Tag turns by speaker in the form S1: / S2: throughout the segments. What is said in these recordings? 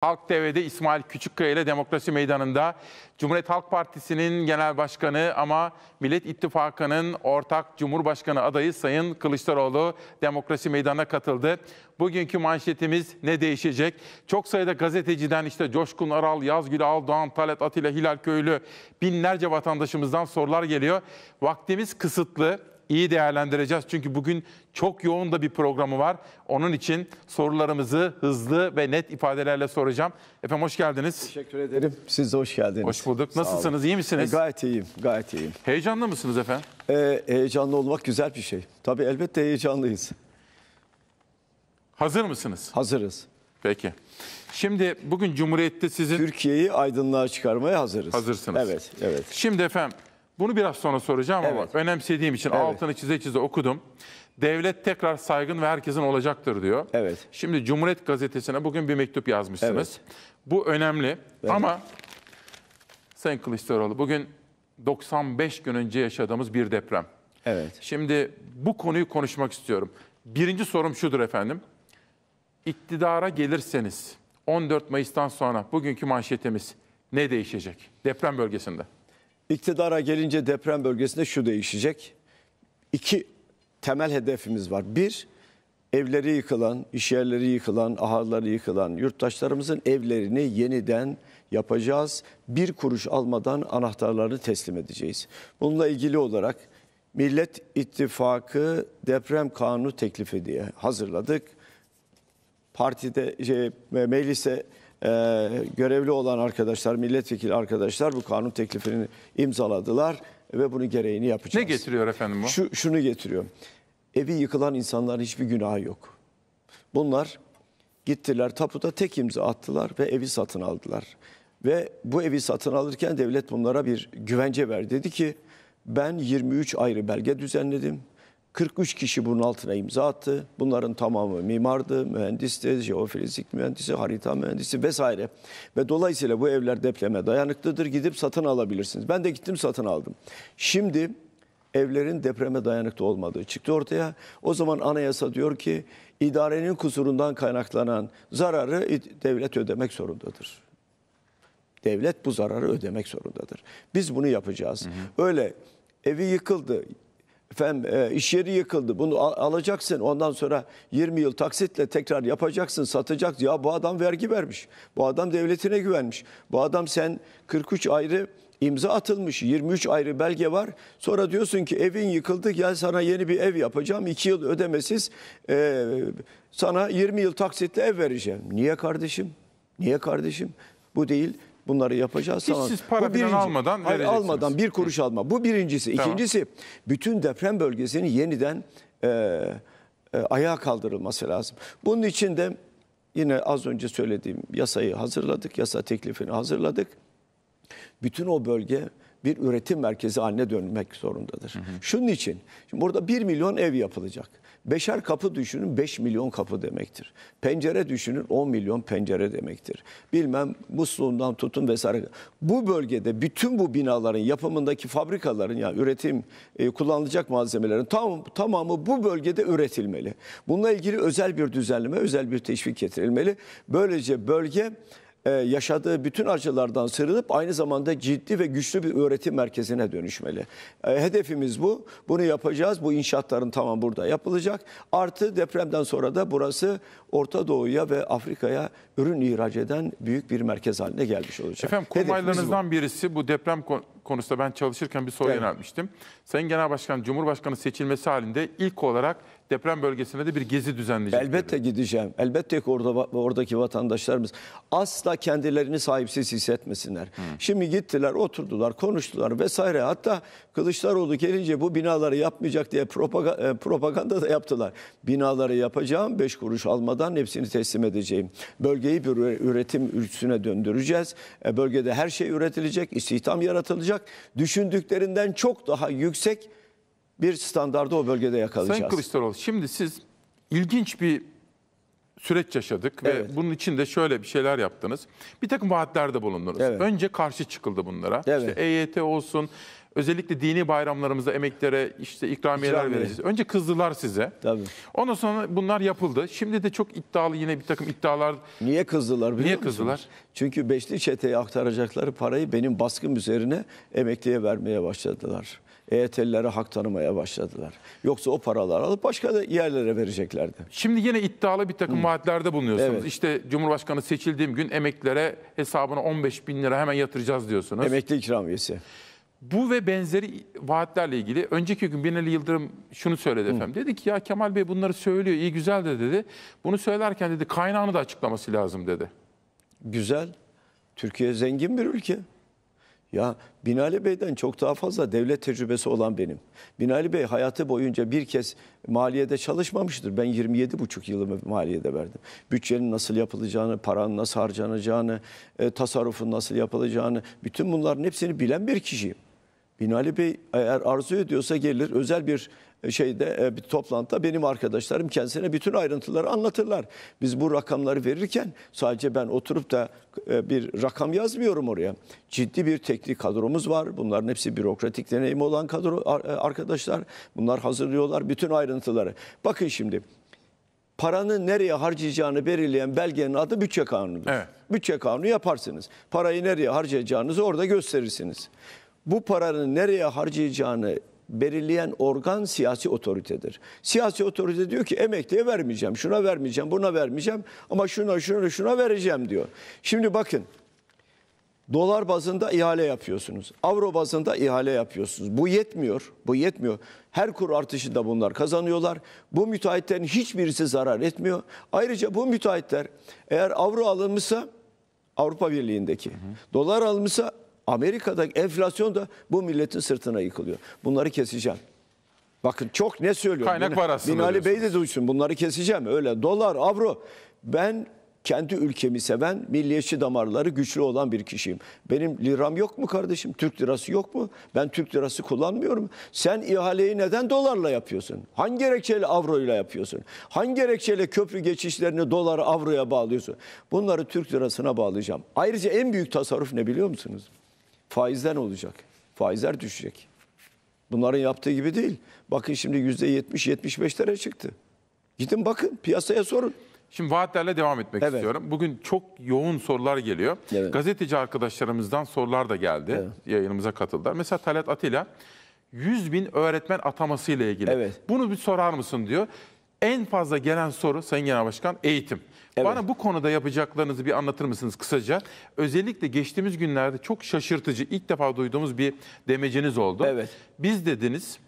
S1: Halk TV'de İsmail Küçükkaya ile Demokrasi Meydanı'nda Cumhuriyet Halk Partisi'nin genel başkanı ama Millet İttifakı'nın ortak Cumhurbaşkanı adayı Sayın Kılıçdaroğlu Demokrasi Meydanı'na katıldı. Bugünkü manşetimiz ne değişecek? Çok sayıda gazeteciden işte Coşkun Aral, Yazgül Al, Doğan Talat Atilla, Hilal Köylü binlerce vatandaşımızdan sorular geliyor. Vaktimiz kısıtlı iyi değerlendireceğiz. Çünkü bugün çok yoğun da bir programı var. Onun için sorularımızı hızlı ve net ifadelerle soracağım. Efendim hoş geldiniz.
S2: Teşekkür ederim. Siz de hoş geldiniz. Hoş bulduk. Nasılsınız? İyi misiniz? E, gayet iyiyim. Gayet iyiyim. Heyecanlı mısınız efendim? E, heyecanlı olmak güzel bir şey. Tabii elbette heyecanlıyız.
S1: Hazır mısınız? Hazırız. Peki. Şimdi
S2: bugün Cumhuriyet'te sizin... Türkiye'yi aydınlığa çıkarmaya hazırız. Hazırsınız. Evet, evet.
S1: Şimdi efendim bunu biraz sonra soracağım evet. ama önemsediğim için evet. altını çize çize okudum. Devlet tekrar saygın ve herkesin olacaktır diyor. Evet. Şimdi Cumhuriyet Gazetesi'ne bugün bir mektup yazmışsınız. Evet. Bu önemli evet. ama Sayın Kılıçdaroğlu bugün 95 gün önce yaşadığımız bir deprem. Evet. Şimdi bu konuyu konuşmak istiyorum. Birinci sorum şudur efendim. İktidara gelirseniz 14 Mayıs'tan sonra bugünkü manşetimiz ne değişecek deprem bölgesinde?
S2: İktidara gelince deprem bölgesinde şu değişecek. İki temel hedefimiz var. Bir, evleri yıkılan, iş yerleri yıkılan, aharları yıkılan yurttaşlarımızın evlerini yeniden yapacağız. Bir kuruş almadan anahtarlarını teslim edeceğiz. Bununla ilgili olarak Millet İttifakı deprem kanunu teklifi diye hazırladık. Partide, şey, meclise e, görevli olan arkadaşlar, milletvekili arkadaşlar bu kanun teklifini imzaladılar ve bunu gereğini yapacağız. Ne
S1: getiriyor efendim bu?
S2: Şu, şunu getiriyor. Evi yıkılan insanların hiçbir günahı yok. Bunlar gittiler tapuda tek imza attılar ve evi satın aldılar. Ve bu evi satın alırken devlet bunlara bir güvence verdi. Dedi ki ben 23 ayrı belge düzenledim. 43 kişi bunun altına imza attı. Bunların tamamı mimardı, mühendisti, jeofizik mühendisi, harita mühendisi vesaire. Ve dolayısıyla bu evler depreme dayanıklıdır. Gidip satın alabilirsiniz. Ben de gittim satın aldım. Şimdi evlerin depreme dayanıklı olmadığı çıktı ortaya. O zaman anayasa diyor ki idarenin kusurundan kaynaklanan zararı devlet ödemek zorundadır. Devlet bu zararı ödemek zorundadır. Biz bunu yapacağız. Hı hı. Öyle evi yıkıldı, Efendim e, iş yeri yıkıldı. Bunu al, alacaksın. Ondan sonra 20 yıl taksitle tekrar yapacaksın, satacaksın. Ya bu adam vergi vermiş. Bu adam devletine güvenmiş. Bu adam sen 43 ayrı imza atılmış. 23 ayrı belge var. Sonra diyorsun ki evin yıkıldı. Gel sana yeni bir ev yapacağım. 2 yıl ödemesiz e, sana 20 yıl taksitle ev vereceğim. Niye kardeşim? Niye kardeşim? Bu değil. Bunları yapacağız. Hiç tamam. siz para birinci, almadan hayır, Almadan bir kuruş alma. Bu birincisi. Tamam. bütün deprem bölgesini yeniden e, e, ayağa kaldırılması lazım. Bunun için de yine az önce söylediğim yasayı hazırladık. Yasa teklifini hazırladık. Bütün o bölge bir üretim merkezi haline dönmek zorundadır. Hı hı. Şunun için şimdi burada 1 milyon ev yapılacak. Beşer kapı düşünün 5 milyon kapı demektir. Pencere düşünün 10 milyon pencere demektir. Bilmem musluğundan tutun vesaire. Bu bölgede bütün bu binaların yapımındaki fabrikaların yani üretim e, kullanılacak malzemelerin tam, tamamı bu bölgede üretilmeli. Bununla ilgili özel bir düzenleme, özel bir teşvik getirilmeli. Böylece bölge e, yaşadığı bütün acılardan sıyrılıp aynı zamanda ciddi ve güçlü bir öğretim merkezine dönüşmeli. E, hedefimiz bu. Bunu yapacağız. Bu inşaatların tamam burada yapılacak. Artı depremden sonra da burası Orta Doğu'ya ve Afrika'ya ürün ihraç eden büyük bir merkez haline gelmiş olacak. Efendim kurmaylarınızdan
S1: bu. birisi bu deprem konusunda ben çalışırken bir soru evet. yöneltmiştim. Sayın Genel Başkan Cumhurbaşkanı seçilmesi halinde ilk olarak deprem bölgesine de bir gezi düzenleyecek.
S2: Elbette gideceğim. Elbette ki orada oradaki vatandaşlarımız asla kendilerini sahipsiz hissetmesinler. Hı. Hmm. Şimdi gittiler, oturdular, konuştular vesaire. Hatta Kılıçdaroğlu gelince bu binaları yapmayacak diye e, propaganda, da yaptılar. Binaları yapacağım, beş kuruş almadan hepsini teslim edeceğim. Bölgeyi bir üretim üstüne döndüreceğiz. E, bölgede her şey üretilecek, istihdam yaratılacak. Düşündüklerinden çok daha yüksek bir standardı o bölgede yakalayacağız. Sayın
S1: Kılıçdaroğlu şimdi siz ilginç bir süreç yaşadık evet. ve bunun için de şöyle bir şeyler yaptınız. Bir takım vaatlerde bulundunuz. Evet. Önce karşı çıkıldı bunlara. Evet. İşte EYT olsun, özellikle dini bayramlarımızda emeklere işte ikramiyeler İkramiye. vereceğiz. Önce kızdılar size. Tabii. Ondan sonra bunlar yapıldı. Şimdi de çok iddialı yine bir takım iddialar.
S2: Niye kızdılar biliyor Niye kızdılar? Musunuz? Çünkü Beşli Çete'ye aktaracakları parayı benim baskım üzerine emekliye vermeye başladılar. EYT'lilere hak tanımaya başladılar. Yoksa o paraları alıp başka da yerlere vereceklerdi. Şimdi yine iddialı bir takım vaatlerde
S1: bulunuyorsunuz. Evet. İşte Cumhurbaşkanı seçildiğim gün emeklilere hesabına 15 bin lira hemen yatıracağız diyorsunuz. Emekli ikramiyesi. Bu ve benzeri vaatlerle ilgili önceki gün Binali Yıldırım şunu söyledi efendim. Hı. Dedi ki ya Kemal Bey bunları söylüyor iyi güzel de dedi. Bunu söylerken dedi kaynağını da açıklaması lazım dedi.
S2: Güzel. Türkiye zengin bir ülke. Ya Binali Bey'den çok daha fazla devlet tecrübesi olan benim. Binali Bey hayatı boyunca bir kez maliyede çalışmamıştır. Ben 27 buçuk yılımı maliyede verdim. Bütçenin nasıl yapılacağını, paranın nasıl harcanacağını, e, tasarrufun nasıl yapılacağını, bütün bunların hepsini bilen bir kişiyim. Binali Bey eğer arzu ediyorsa gelir özel bir e, şeyde e, bir toplantıda benim arkadaşlarım kendisine bütün ayrıntıları anlatırlar. Biz bu rakamları verirken sadece ben oturup da e, bir rakam yazmıyorum oraya. Ciddi bir teknik kadromuz var. Bunların hepsi bürokratik deneyim olan kadro arkadaşlar. Bunlar hazırlıyorlar bütün ayrıntıları. Bakın şimdi paranın nereye harcayacağını belirleyen belgenin adı bütçe kanunudur. Evet. Bütçe kanunu yaparsınız. Parayı nereye harcayacağınızı orada gösterirsiniz. Bu paranın nereye harcayacağını belirleyen organ siyasi otoritedir. Siyasi otorite diyor ki emekliye vermeyeceğim, şuna vermeyeceğim, buna vermeyeceğim ama şuna şuna şuna vereceğim diyor. Şimdi bakın dolar bazında ihale yapıyorsunuz. Avro bazında ihale yapıyorsunuz. Bu yetmiyor. Bu yetmiyor. Her kur artışında bunlar kazanıyorlar. Bu müteahhitlerin hiçbirisi zarar etmiyor. Ayrıca bu müteahhitler eğer avro alınmışsa Avrupa Birliği'ndeki hı hı. dolar alınmışsa Amerika'da enflasyon da bu milletin sırtına yıkılıyor. Bunları keseceğim. Bakın çok ne söylüyorum. Kaynak Bin, var aslında. Binali Bey de duysun bunları keseceğim. Öyle dolar, avro. Ben kendi ülkemi seven, milliyetçi damarları güçlü olan bir kişiyim. Benim liram yok mu kardeşim? Türk lirası yok mu? Ben Türk lirası kullanmıyorum. Sen ihaleyi neden dolarla yapıyorsun? Hangi gerekçeyle avroyla yapıyorsun? Hangi gerekçeyle köprü geçişlerini dolar avroya bağlıyorsun? Bunları Türk lirasına bağlayacağım. Ayrıca en büyük tasarruf ne biliyor musunuz? faizler olacak? Faizler düşecek. Bunların yaptığı gibi değil. Bakın şimdi %70-75'lere çıktı. Gidin bakın piyasaya sorun. Şimdi vaatlerle devam etmek evet. istiyorum. Bugün çok yoğun sorular
S1: geliyor. Evet. Gazeteci arkadaşlarımızdan sorular da geldi. Evet. Yayınımıza katıldılar. Mesela Talat Atilla 100 bin öğretmen ataması ile ilgili. Evet. Bunu bir sorar mısın diyor. En fazla gelen soru Sayın Genel Başkan eğitim. Evet. Bana bu konuda yapacaklarınızı bir anlatır mısınız kısaca? Özellikle geçtiğimiz günlerde çok şaşırtıcı ilk defa duyduğumuz bir demeciniz oldu. Evet. Biz dediniz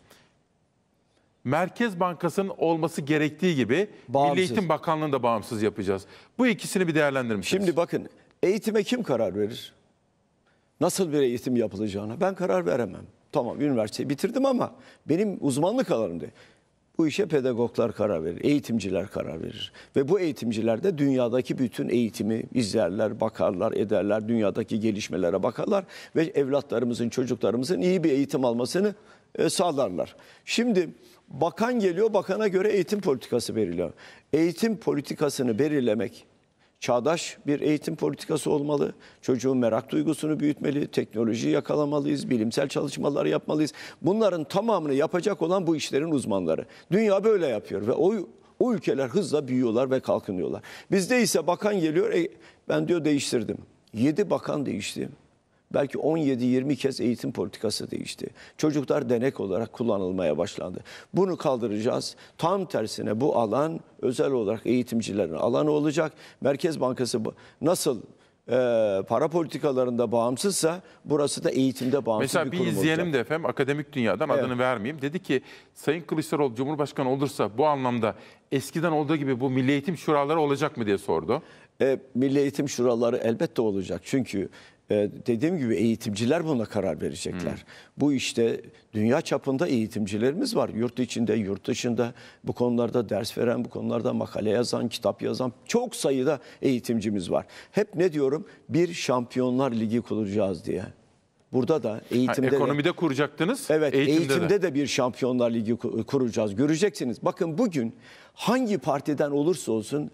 S1: Merkez Bankası'nın olması gerektiği
S2: gibi bağımsız. Milli Eğitim Bakanlığı'nı da bağımsız yapacağız. Bu ikisini bir değerlendirmişsiniz. Şimdi bakın eğitime kim karar verir? Nasıl bir eğitim yapılacağına ben karar veremem. Tamam üniversiteyi bitirdim ama benim uzmanlık alanım alanımdı. Bu işe pedagoglar karar verir, eğitimciler karar verir. Ve bu eğitimciler de dünyadaki bütün eğitimi izlerler, bakarlar, ederler, dünyadaki gelişmelere bakarlar ve evlatlarımızın, çocuklarımızın iyi bir eğitim almasını e, sağlarlar. Şimdi bakan geliyor, bakana göre eğitim politikası veriliyor. Eğitim politikasını belirlemek çağdaş bir eğitim politikası olmalı. Çocuğun merak duygusunu büyütmeli, teknolojiyi yakalamalıyız, bilimsel çalışmalar yapmalıyız. Bunların tamamını yapacak olan bu işlerin uzmanları. Dünya böyle yapıyor ve o o ülkeler hızla büyüyorlar ve kalkınıyorlar. Bizde ise bakan geliyor, e, ben diyor değiştirdim. Yedi bakan değişti belki 17-20 kez eğitim politikası değişti. Çocuklar denek olarak kullanılmaya başlandı. Bunu kaldıracağız. Tam tersine bu alan özel olarak eğitimcilerin alanı olacak. Merkez Bankası nasıl e, para politikalarında bağımsızsa burası da eğitimde bağımsız Mesela bir, bir kurum izleyenim olacak.
S1: de efendim akademik dünyadan evet. adını vermeyeyim. Dedi ki Sayın Kılıçdaroğlu Cumhurbaşkanı olursa bu anlamda
S2: eskiden olduğu gibi bu Milli Eğitim Şuraları olacak mı diye sordu. E, Milli Eğitim Şuraları elbette olacak. Çünkü ee, dediğim gibi eğitimciler buna karar verecekler. Hmm. Bu işte dünya çapında eğitimcilerimiz var. Yurt içinde, yurt dışında bu konularda ders veren, bu konularda makale yazan, kitap yazan çok sayıda eğitimcimiz var. Hep ne diyorum? Bir Şampiyonlar Ligi kuracağız diye. Burada da eğitimde ha, ekonomide
S1: de, kuracaktınız.
S2: Evet, eğitimde, eğitimde de. de bir Şampiyonlar Ligi kuracağız. Göreceksiniz. Bakın bugün hangi partiden olursa olsun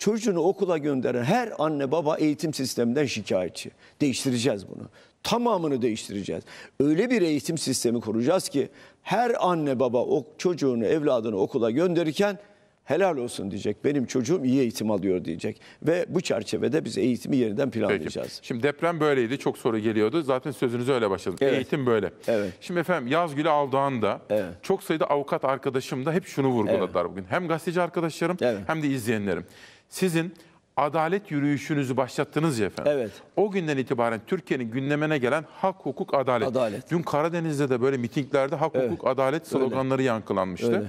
S2: çocuğunu okula gönderen her anne baba eğitim sisteminden şikayetçi. Değiştireceğiz bunu. Tamamını değiştireceğiz. Öyle bir eğitim sistemi kuracağız ki her anne baba o çocuğunu, evladını okula gönderirken helal olsun diyecek. Benim çocuğum iyi eğitim alıyor diyecek. Ve bu çerçevede biz eğitimi yeniden planlayacağız.
S1: Peki. Şimdi deprem böyleydi. Çok soru geliyordu. Zaten sözünüzü öyle başladınız. Evet. Eğitim böyle. Evet. Şimdi efendim Yazgül'ü Aldoğan da evet. çok sayıda avukat arkadaşım da hep şunu vurguladılar evet. bugün. Hem gazeteci arkadaşlarım evet. hem de izleyenlerim sizin adalet yürüyüşünüzü başlattınız ya efendim. Evet. O günden itibaren Türkiye'nin gündemine gelen hak, hukuk, adalet. Adalet. Dün Karadeniz'de de böyle mitinglerde hak, evet. hukuk, adalet sloganları Öyle. yankılanmıştı. Öyle.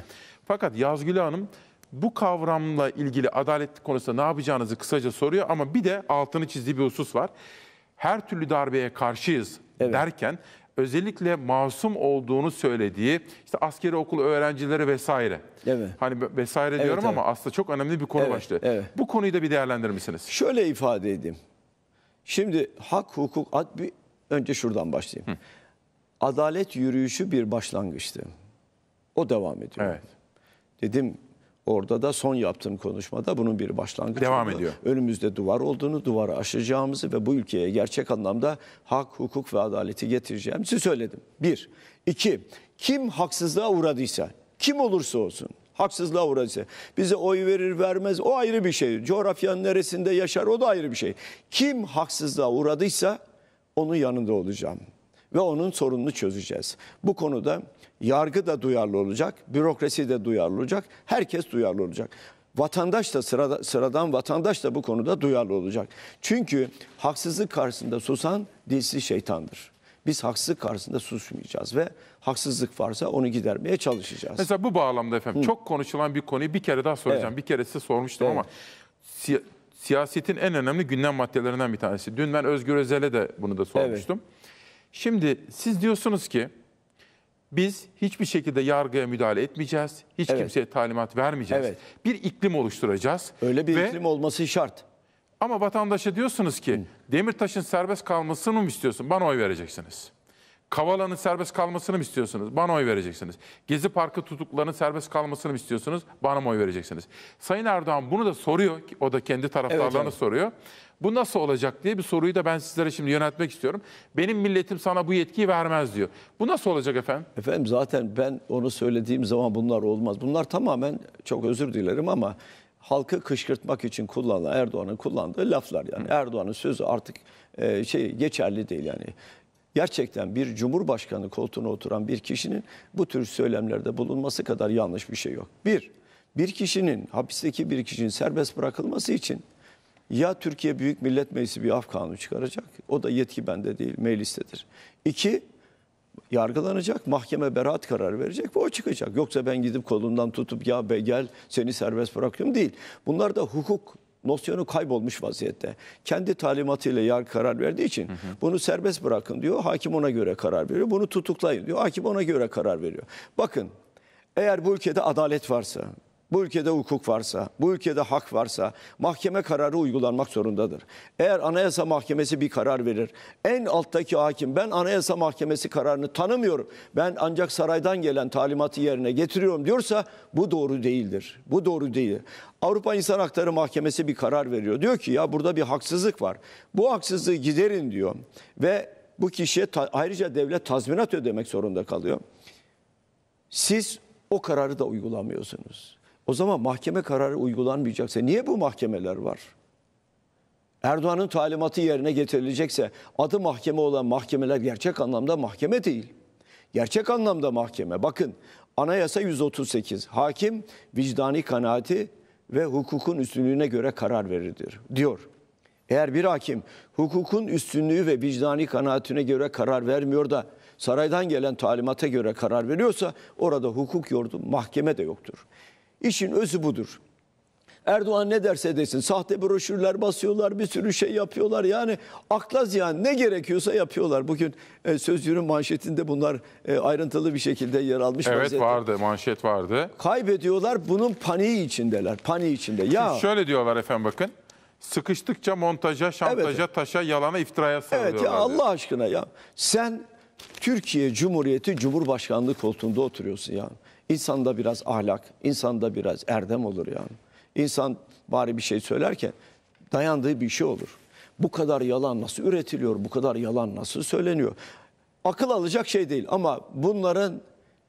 S1: Fakat Yazgül Hanım bu kavramla ilgili adalet konusunda ne yapacağınızı kısaca soruyor ama bir de altını çizdiği bir husus var. Her türlü darbeye karşıyız evet. derken özellikle masum olduğunu söylediği işte askeri okul öğrencileri vesaire. Evet. Hani vesaire evet, diyorum evet. ama
S2: aslında çok önemli bir konu evet, başlığı. Evet. Bu konuyu da bir değerlendirmişsiniz. Şöyle ifade edeyim. Şimdi hak, hukuk, ad bir önce şuradan başlayayım. Hı. Adalet yürüyüşü bir başlangıçtı. O devam ediyor. Evet. Dedim Orada da son yaptığım konuşmada bunun bir başlangıcı devam oldu. ediyor. Önümüzde duvar olduğunu, duvarı aşacağımızı ve bu ülkeye gerçek anlamda hak, hukuk ve adaleti getireceğimizi söyledim. Bir. iki. Kim haksızlığa uğradıysa, kim olursa olsun haksızlığa uğradıysa bize oy verir vermez o ayrı bir şey. Coğrafyanın neresinde yaşar o da ayrı bir şey. Kim haksızlığa uğradıysa onun yanında olacağım ve onun sorununu çözeceğiz. Bu konuda yargı da duyarlı olacak, bürokrasi de duyarlı olacak, herkes duyarlı olacak. Vatandaş da sırada, sıradan vatandaş da bu konuda duyarlı olacak. Çünkü haksızlık karşısında susan dilsiz şeytandır. Biz haksızlık karşısında susmayacağız ve haksızlık varsa onu gidermeye çalışacağız.
S1: Mesela bu bağlamda efendim Hı. çok konuşulan bir konuyu bir kere daha soracağım. Evet. Bir kere size sormuştum evet. ama si siyasetin en önemli gündem maddelerinden bir tanesi. Dün ben Özgür Özel'e de bunu da sormuştum. Evet. Şimdi siz diyorsunuz ki biz hiçbir şekilde yargıya müdahale etmeyeceğiz. Hiç evet. kimseye talimat vermeyeceğiz. Evet. Bir iklim oluşturacağız. Öyle bir ve, iklim olması şart. Ama vatandaşa diyorsunuz ki Demirtaş'ın serbest kalmasını mı istiyorsun? Bana oy vereceksiniz. Kavala'nın serbest kalmasını mı istiyorsunuz? Bana oy vereceksiniz. Gezi Parkı tutuklarının serbest kalmasını mı istiyorsunuz? Bana mı oy vereceksiniz? Sayın Erdoğan bunu da soruyor. O da kendi taraftarlarına evet, soruyor. Bu nasıl olacak diye bir soruyu da ben sizlere şimdi yönetmek istiyorum. Benim milletim sana bu yetkiyi vermez diyor. Bu nasıl olacak efendim?
S2: Efendim zaten ben onu söylediğim zaman bunlar olmaz. Bunlar tamamen çok özür dilerim ama halkı kışkırtmak için kullanılan Erdoğan'ın kullandığı laflar yani. Erdoğan'ın sözü artık e, şey geçerli değil yani gerçekten bir cumhurbaşkanı koltuğuna oturan bir kişinin bu tür söylemlerde bulunması kadar yanlış bir şey yok. Bir, bir kişinin hapisteki bir kişinin serbest bırakılması için ya Türkiye Büyük Millet Meclisi bir af kanunu çıkaracak. O da yetki bende değil, meclistedir. İki, yargılanacak, mahkeme beraat kararı verecek ve o çıkacak. Yoksa ben gidip kolundan tutup ya be gel seni serbest bırakıyorum değil. Bunlar da hukuk nosyonu kaybolmuş vaziyette. Kendi talimatıyla yar karar verdiği için hı hı. bunu serbest bırakın diyor. Hakim ona göre karar veriyor. Bunu tutuklayın diyor. Hakim ona göre karar veriyor. Bakın eğer bu ülkede adalet varsa bu ülkede hukuk varsa, bu ülkede hak varsa mahkeme kararı uygulanmak zorundadır. Eğer Anayasa Mahkemesi bir karar verir, en alttaki hakim ben Anayasa Mahkemesi kararını tanımıyorum. Ben ancak saraydan gelen talimatı yerine getiriyorum diyorsa bu doğru değildir. Bu doğru değil. Avrupa İnsan Hakları Mahkemesi bir karar veriyor. Diyor ki ya burada bir haksızlık var. Bu haksızlığı giderin diyor ve bu kişiye ayrıca devlet tazminat ödemek zorunda kalıyor. Siz o kararı da uygulamıyorsunuz. O zaman mahkeme kararı uygulanmayacaksa niye bu mahkemeler var? Erdoğan'ın talimatı yerine getirilecekse adı mahkeme olan mahkemeler gerçek anlamda mahkeme değil. Gerçek anlamda mahkeme. Bakın Anayasa 138 hakim vicdani kanaati ve hukukun üstünlüğüne göre karar verilir diyor. Eğer bir hakim hukukun üstünlüğü ve vicdani kanaatine göre karar vermiyor da saraydan gelen talimata göre karar veriyorsa orada hukuk yordu mahkeme de yoktur. İşin özü budur. Erdoğan ne derse desin sahte broşürler basıyorlar bir sürü şey yapıyorlar. Yani akla ziyan ne gerekiyorsa yapıyorlar. Bugün e, Sözcü'nün manşetinde bunlar e, ayrıntılı bir şekilde yer almış. Evet vaziyette. vardı manşet vardı. Kaybediyorlar bunun paniği içindeler paniği içinde. Ya
S1: Şöyle diyorlar efendim bakın sıkıştıkça montaja, şantaja, evet. taşa, yalana, iftiraya sarılıyorlar. Evet ya Allah
S2: diyor. aşkına ya sen Türkiye Cumhuriyeti Cumhurbaşkanlığı koltuğunda oturuyorsun yani. İnsanda biraz ahlak, insanda biraz erdem olur yani. İnsan bari bir şey söylerken dayandığı bir şey olur. Bu kadar yalan nasıl üretiliyor, bu kadar yalan nasıl söyleniyor? Akıl alacak şey değil ama bunların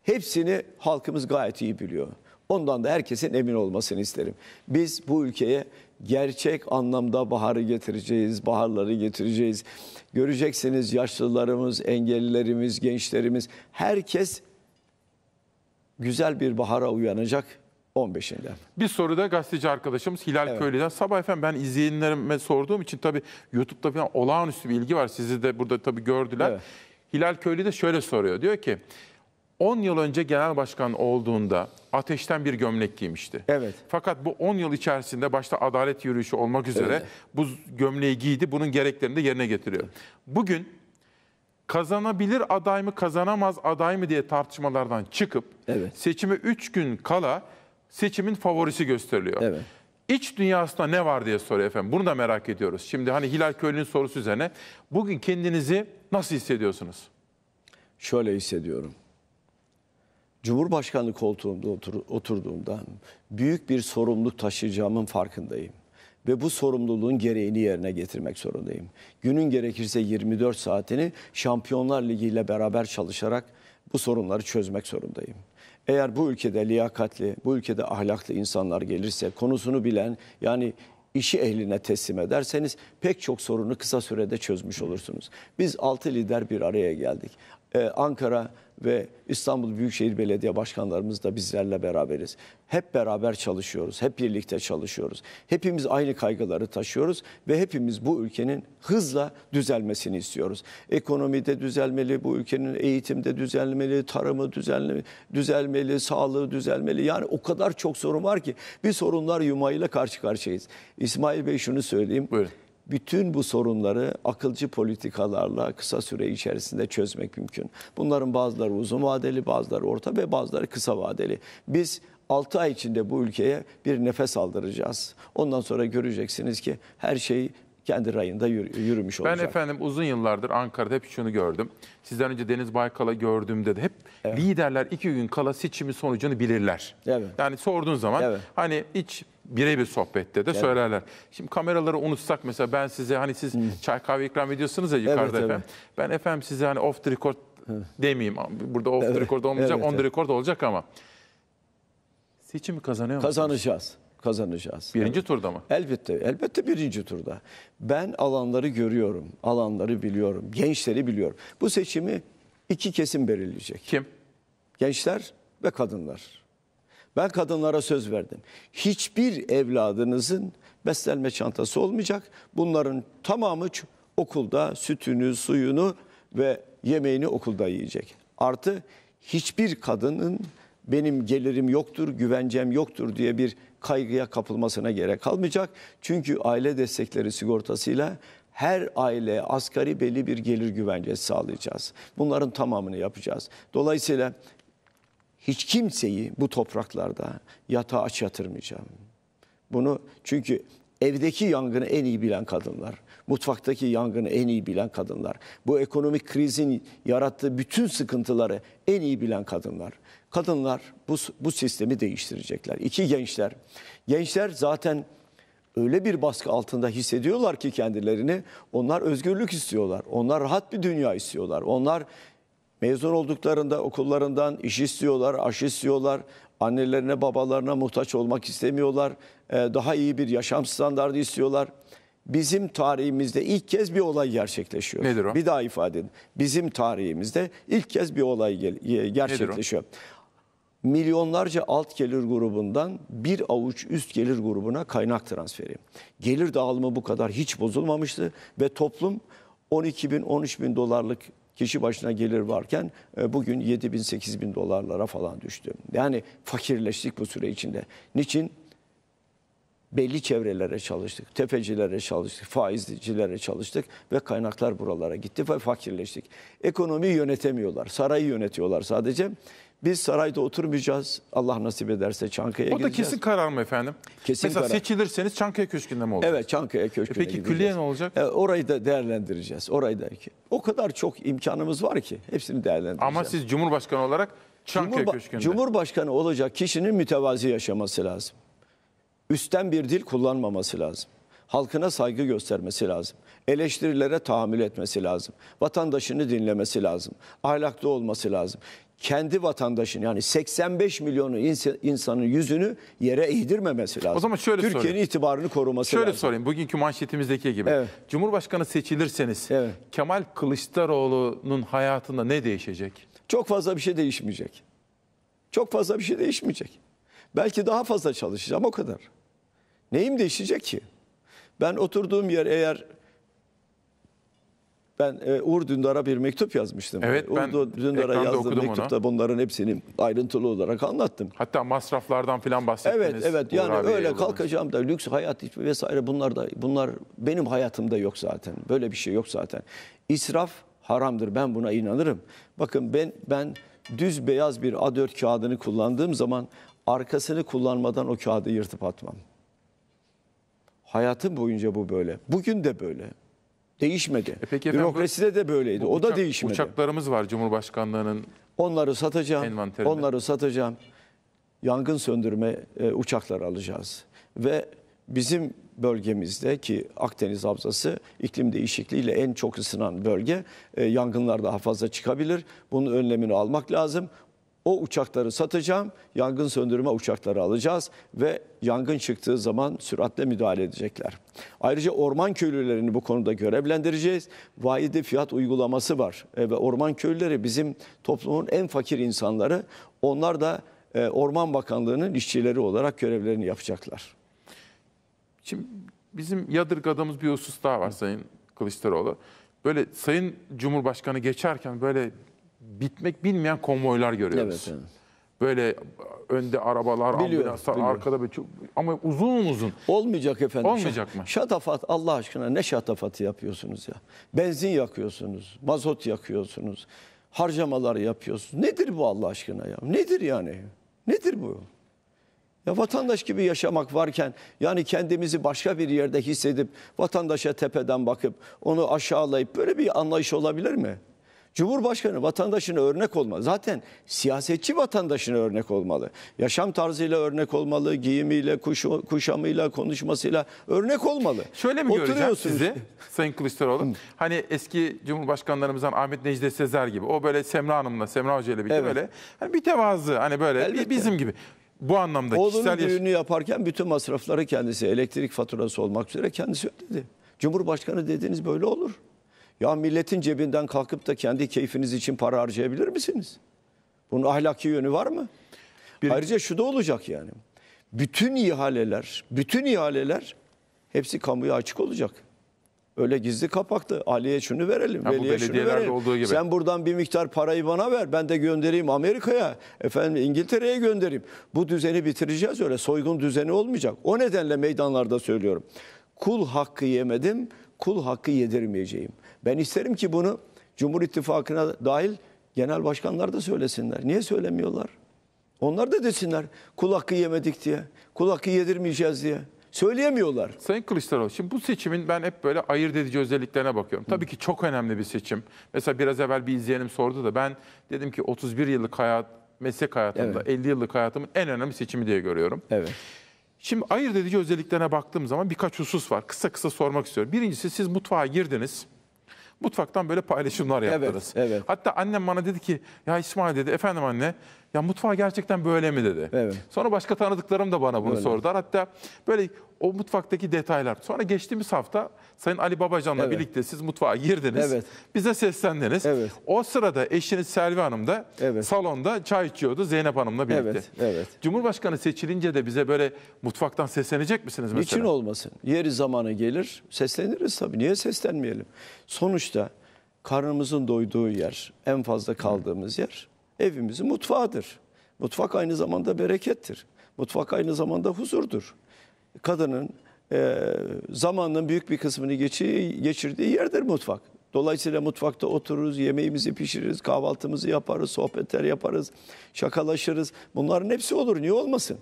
S2: hepsini halkımız gayet iyi biliyor. Ondan da herkesin emin olmasını isterim. Biz bu ülkeye gerçek anlamda baharı getireceğiz, baharları getireceğiz. Göreceksiniz yaşlılarımız, engellilerimiz, gençlerimiz herkes güzel bir bahara uyanacak 15'inde. Bir
S1: soru da gazeteci arkadaşımız Hilal evet. Köylü'den. Sabah efendim ben izleyenlerime sorduğum için tabii YouTube'da falan olağanüstü bir ilgi var. Sizi de burada tabii gördüler. Evet. Hilal Köylü de şöyle soruyor. Diyor ki 10 yıl önce genel başkan olduğunda ateşten bir gömlek giymişti. Evet. Fakat bu 10 yıl içerisinde başta adalet yürüyüşü olmak üzere evet. bu gömleği giydi. Bunun gereklerini de yerine getiriyor. Bugün kazanabilir aday mı kazanamaz aday mı diye tartışmalardan çıkıp evet. seçime 3 gün kala seçimin favorisi gösteriliyor. Evet. İç dünyasında ne var diye soruyor efendim. Bunu da merak ediyoruz. Şimdi hani Hilal Köylü'nün sorusu üzerine bugün kendinizi nasıl hissediyorsunuz?
S2: Şöyle hissediyorum. Cumhurbaşkanlığı koltuğumda otur, oturduğumda büyük bir sorumluluk taşıyacağımın farkındayım ve bu sorumluluğun gereğini yerine getirmek zorundayım. Günün gerekirse 24 saatini Şampiyonlar Ligi ile beraber çalışarak bu sorunları çözmek zorundayım. Eğer bu ülkede liyakatli, bu ülkede ahlaklı insanlar gelirse, konusunu bilen yani işi ehline teslim ederseniz pek çok sorunu kısa sürede çözmüş olursunuz. Biz 6 lider bir araya geldik. Ee, Ankara ve İstanbul Büyükşehir Belediye Başkanlarımız da bizlerle beraberiz. Hep beraber çalışıyoruz, hep birlikte çalışıyoruz. Hepimiz aynı kaygıları taşıyoruz ve hepimiz bu ülkenin hızla düzelmesini istiyoruz. Ekonomide düzelmeli, bu ülkenin eğitimde düzelmeli, tarımı düzelmeli, düzelmeli sağlığı düzelmeli. Yani o kadar çok sorun var ki bir sorunlar yumağıyla karşı karşıyayız. İsmail Bey şunu söyleyeyim. Buyurun bütün bu sorunları akılcı politikalarla kısa süre içerisinde çözmek mümkün. Bunların bazıları uzun vadeli, bazıları orta ve bazıları kısa vadeli. Biz 6 ay içinde bu ülkeye bir nefes aldıracağız. Ondan sonra göreceksiniz ki her şey kendi rayında yürümüş olacak. Ben efendim
S1: uzun yıllardır Ankara'da hep şunu gördüm. Sizden önce Deniz Baykal'a gördüğümde de hep evet. liderler iki gün kala seçimin sonucunu bilirler. Evet. Yani sorduğun zaman evet. hani hiç birebir sohbette de evet. söylerler. Şimdi kameraları unutsak mesela ben size hani siz çay kahve ikram ediyorsunuz ya yukarıda evet, efendim. Evet. Ben efendim size hani off the record demeyeyim. Burada off evet. the record olmayacak, evet, on the record olacak ama.
S2: Seçimi kazanıyor musunuz? Kazanacağız. Kazanacağız. Birinci evet. turda mı? Elbette. Elbette birinci turda. Ben alanları görüyorum. Alanları biliyorum. Gençleri biliyorum. Bu seçimi iki kesim belirleyecek. Kim? Gençler ve kadınlar. Ben kadınlara söz verdim. Hiçbir evladınızın beslenme çantası olmayacak. Bunların tamamı okulda sütünü, suyunu ve yemeğini okulda yiyecek. Artı hiçbir kadının benim gelirim yoktur, güvencem yoktur diye bir kaygıya kapılmasına gerek kalmayacak. Çünkü aile destekleri sigortasıyla her aile asgari belli bir gelir güvencesi sağlayacağız. Bunların tamamını yapacağız. Dolayısıyla hiç kimseyi bu topraklarda yatağa aç yatırmayacağım. Bunu çünkü evdeki yangını en iyi bilen kadınlar, mutfaktaki yangını en iyi bilen kadınlar, bu ekonomik krizin yarattığı bütün sıkıntıları en iyi bilen kadınlar. Kadınlar bu, bu sistemi değiştirecekler. İki gençler. Gençler zaten öyle bir baskı altında hissediyorlar ki kendilerini. Onlar özgürlük istiyorlar. Onlar rahat bir dünya istiyorlar. Onlar Mezun olduklarında okullarından iş istiyorlar, aş istiyorlar. Annelerine, babalarına muhtaç olmak istemiyorlar. Ee, daha iyi bir yaşam standardı istiyorlar. Bizim tarihimizde ilk kez bir olay gerçekleşiyor. Nedir o? Bir daha ifade edin. Bizim tarihimizde ilk kez bir olay e, gerçekleşiyor. Milyonlarca alt gelir grubundan bir avuç üst gelir grubuna kaynak transferi. Gelir dağılımı bu kadar hiç bozulmamıştı ve toplum 12 bin 13 bin dolarlık kişi başına gelir varken e, bugün 7 bin 8 bin dolarlara falan düştü. Yani fakirleştik bu süre içinde. Niçin? Belli çevrelere çalıştık, tefecilere çalıştık, faizcilere çalıştık ve kaynaklar buralara gitti ve fakirleştik. Ekonomiyi yönetemiyorlar, sarayı yönetiyorlar sadece. Biz sarayda oturmayacağız. Allah nasip ederse Çankaya gideceğiz. O da kesin
S1: karar mı efendim? Kesin Mesela karar. seçilirseniz
S2: Çankaya Köşkü'nde mi olacak? Evet Çankaya Köşkü'ne e Peki gideceğiz. külliye ne olacak? E, orayı da değerlendireceğiz. Orayı da. O kadar çok imkanımız var ki hepsini değerlendireceğiz. Ama siz Cumhurbaşkanı olarak Çankaya Cumhurba Köşkü'nde. Cumhurbaşkanı olacak kişinin mütevazi yaşaması lazım. Üstten bir dil kullanmaması lazım halkına saygı göstermesi lazım. Eleştirilere tahammül etmesi lazım. Vatandaşını dinlemesi lazım. Ahlaklı olması lazım kendi vatandaşın yani 85 milyonun insanın yüzünü yere eğdirmemesi lazım. O zaman şöyle Türkiye'nin itibarını koruması şöyle lazım. Şöyle
S1: sorayım bugünkü manşetimizdeki gibi. Evet. Cumhurbaşkanı seçilirseniz evet. Kemal Kılıçdaroğlu'nun hayatında ne değişecek? Çok fazla
S2: bir şey değişmeyecek. Çok fazla bir şey değişmeyecek. Belki daha fazla çalışacağım o kadar. Neyim değişecek ki? Ben oturduğum yer eğer ben e, Uğur Dündar'a bir mektup yazmıştım. Evet, Uğur ben Dündar'a yazdığım mektupta onu. bunların hepsini ayrıntılı olarak anlattım.
S1: Hatta masraflardan falan bahsettiniz. Evet, evet. Uğur yani öyle yollamış.
S2: kalkacağım da lüks hayat vesaire bunlar da bunlar benim hayatımda yok zaten. Böyle bir şey yok zaten. İsraf haramdır. Ben buna inanırım. Bakın ben ben düz beyaz bir A4 kağıdını kullandığım zaman arkasını kullanmadan o kağıdı yırtıp atmam. Hayatım boyunca bu böyle. Bugün de böyle değişmedi. E peki efendim, Bürokraside de
S1: böyleydi. O da değişmedi. Uçaklarımız var Cumhurbaşkanlığının Onları
S2: satacağım. Onları satacağım. Yangın söndürme e, uçakları alacağız. Ve bizim bölgemizde ki Akdeniz Havzası iklim değişikliğiyle en çok ısınan bölge. E, yangınlar daha fazla çıkabilir. Bunun önlemini almak lazım. O uçakları satacağım, yangın söndürme uçakları alacağız ve yangın çıktığı zaman süratle müdahale edecekler. Ayrıca orman köylülerini bu konuda görevlendireceğiz. Vaide fiyat uygulaması var e, ve orman köylüleri bizim toplumun en fakir insanları. Onlar da e, Orman Bakanlığı'nın işçileri olarak görevlerini yapacaklar. Şimdi
S1: bizim yadırgadığımız bir husus daha var Sayın Kılıçdaroğlu. Böyle Sayın Cumhurbaşkanı geçerken böyle bitmek bilmeyen konvoylar görüyoruz. Evet, evet. Böyle e, önde arabalar, biliyorum, ambulanslar, biliyorum.
S2: arkada bir çok, ama uzun uzun. Olmayacak efendim. Olmayacak mı? Şatafat Allah aşkına ne şatafatı yapıyorsunuz ya? Benzin yakıyorsunuz, mazot yakıyorsunuz, harcamaları yapıyorsunuz. Nedir bu Allah aşkına ya? Nedir yani? Nedir bu? Ya vatandaş gibi yaşamak varken yani kendimizi başka bir yerde hissedip vatandaşa tepeden bakıp onu aşağılayıp böyle bir anlayış olabilir mi? Cumhurbaşkanı vatandaşına örnek olmalı. Zaten siyasetçi vatandaşına örnek olmalı. Yaşam tarzıyla örnek olmalı, giyimiyle, kuşu, kuşamıyla, konuşmasıyla örnek olmalı. Şöyle mi göreceğim sizi
S1: Sayın Kılıçdaroğlu? Hı. Hani eski Cumhurbaşkanlarımızdan Ahmet Necdet Sezer gibi. O böyle Semra Hanım'la, Semra Hoca ile birlikte evet. böyle
S2: hani bir tevazı hani böyle Elbette. bizim gibi. Bu anlamda Oğlunun kişisel... düğünü yaparken bütün masrafları kendisi, elektrik faturası olmak üzere kendisi ödedi. Cumhurbaşkanı dediğiniz böyle olur. Ya milletin cebinden kalkıp da kendi keyfiniz için para harcayabilir misiniz? Bunun ahlaki yönü var mı? Bir... Ayrıca şu da olacak yani. Bütün ihaleler, bütün ihaleler hepsi kamuya açık olacak. Öyle gizli kapaklı. Ali'ye şunu verelim, ha, Veli'ye şunu verelim. Olduğu gibi. Sen buradan bir miktar parayı bana ver. Ben de göndereyim Amerika'ya, efendim İngiltere'ye göndereyim. Bu düzeni bitireceğiz öyle. Soygun düzeni olmayacak. O nedenle meydanlarda söylüyorum. Kul hakkı yemedim, kul hakkı yedirmeyeceğim. Ben isterim ki bunu Cumhur İttifakı'na dahil genel başkanlar da söylesinler. Niye söylemiyorlar? Onlar da desinler kul hakkı yemedik diye, kul hakkı yedirmeyeceğiz diye. Söyleyemiyorlar.
S1: Sayın Kılıçdaroğlu, şimdi bu seçimin ben hep böyle ayırt edici özelliklerine bakıyorum. Tabii ki çok önemli bir seçim. Mesela biraz evvel bir izleyenim sordu da ben dedim ki 31 yıllık hayat, meslek hayatımda, evet. 50 yıllık hayatımın en önemli seçimi diye görüyorum. Evet. Şimdi ayırt edici özelliklerine baktığım zaman birkaç husus var. Kısa kısa sormak istiyorum. Birincisi siz mutfağa girdiniz. Mutfaktan böyle paylaşımlar yaptınız. Evet, evet. Hatta annem bana dedi ki ya İsmail dedi efendim anne ya mutfağı gerçekten böyle mi dedi. Evet. Sonra başka tanıdıklarım da bana bunu Öyle. sordular. Hatta böyle o mutfaktaki detaylar. Sonra geçtiğimiz hafta Sayın Ali Babacan'la evet. birlikte siz mutfağa girdiniz. Evet. Bize seslendiniz. Evet. O sırada eşiniz Selvi Hanım da evet. salonda çay içiyordu Zeynep Hanım'la birlikte. Evet, evet. Cumhurbaşkanı seçilince de bize böyle mutfaktan seslenecek misiniz mesela? Niçin olmasın?
S2: Yeri zamanı gelir sesleniriz tabii. Niye seslenmeyelim? Sonuçta karnımızın doyduğu yer, en fazla kaldığımız yer Evimizin mutfağıdır. Mutfak aynı zamanda berekettir. Mutfak aynı zamanda huzurdur. Kadının e, zamanının büyük bir kısmını geçi, geçirdiği yerdir mutfak. Dolayısıyla mutfakta otururuz, yemeğimizi pişiririz, kahvaltımızı yaparız, sohbetler yaparız, şakalaşırız. Bunların hepsi olur, niye olmasın?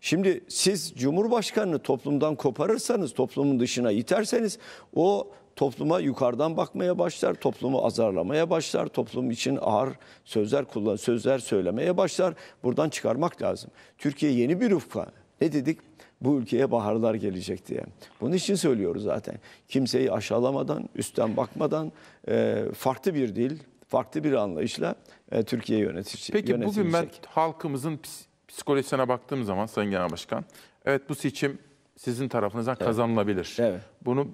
S2: Şimdi siz Cumhurbaşkanını toplumdan koparırsanız, toplumun dışına iterseniz o topluma yukarıdan bakmaya başlar, toplumu azarlamaya başlar, toplum için ağır sözler kullan, sözler söylemeye başlar. Buradan çıkarmak lazım. Türkiye yeni bir ufka. Ne dedik? Bu ülkeye baharlar gelecek diye. Bunun için söylüyoruz zaten. Kimseyi aşağılamadan, üstten bakmadan e, farklı bir dil, farklı bir anlayışla e, Türkiye yönetici. Peki yönetilecek. bugün ben
S1: halkımızın psikolojisine baktığım zaman Sayın Genel Başkan, evet bu seçim sizin tarafınızdan evet. kazanılabilir. Evet. Bunu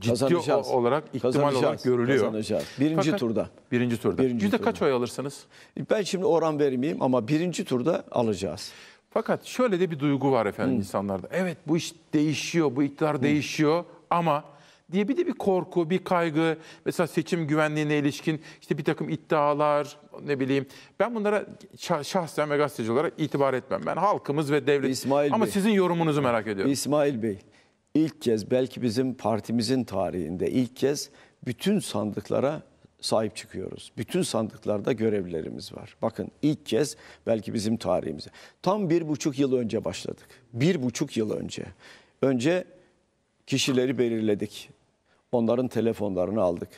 S1: ciddi olarak ihtimal olarak görülüyor. Kazanacağız. Birinci Fakat- turda. Birinci turda. Birinci Yüzde kaç oy alırsınız? Ben şimdi oran vermeyeyim ama birinci turda alacağız. Fakat şöyle de bir duygu var efendim insanlarda. Evet bu iş değişiyor, bu iktidar değişiyor ama diye bir de bir korku, bir kaygı. Mesela seçim güvenliğine ilişkin işte bir takım iddialar, ne bileyim. Ben bunlara şah- şahsen ve gazeteci olarak itibar etmem. Ben halkımız ve devlet. İsmail ama Bey. sizin yorumunuzu merak ediyorum.
S2: İsmail Bey, ilk kez belki bizim partimizin tarihinde ilk kez bütün sandıklara sahip çıkıyoruz. Bütün sandıklarda görevlilerimiz var. Bakın ilk kez belki bizim tarihimizde. Tam bir buçuk yıl önce başladık. Bir buçuk yıl önce. Önce kişileri belirledik. Onların telefonlarını aldık.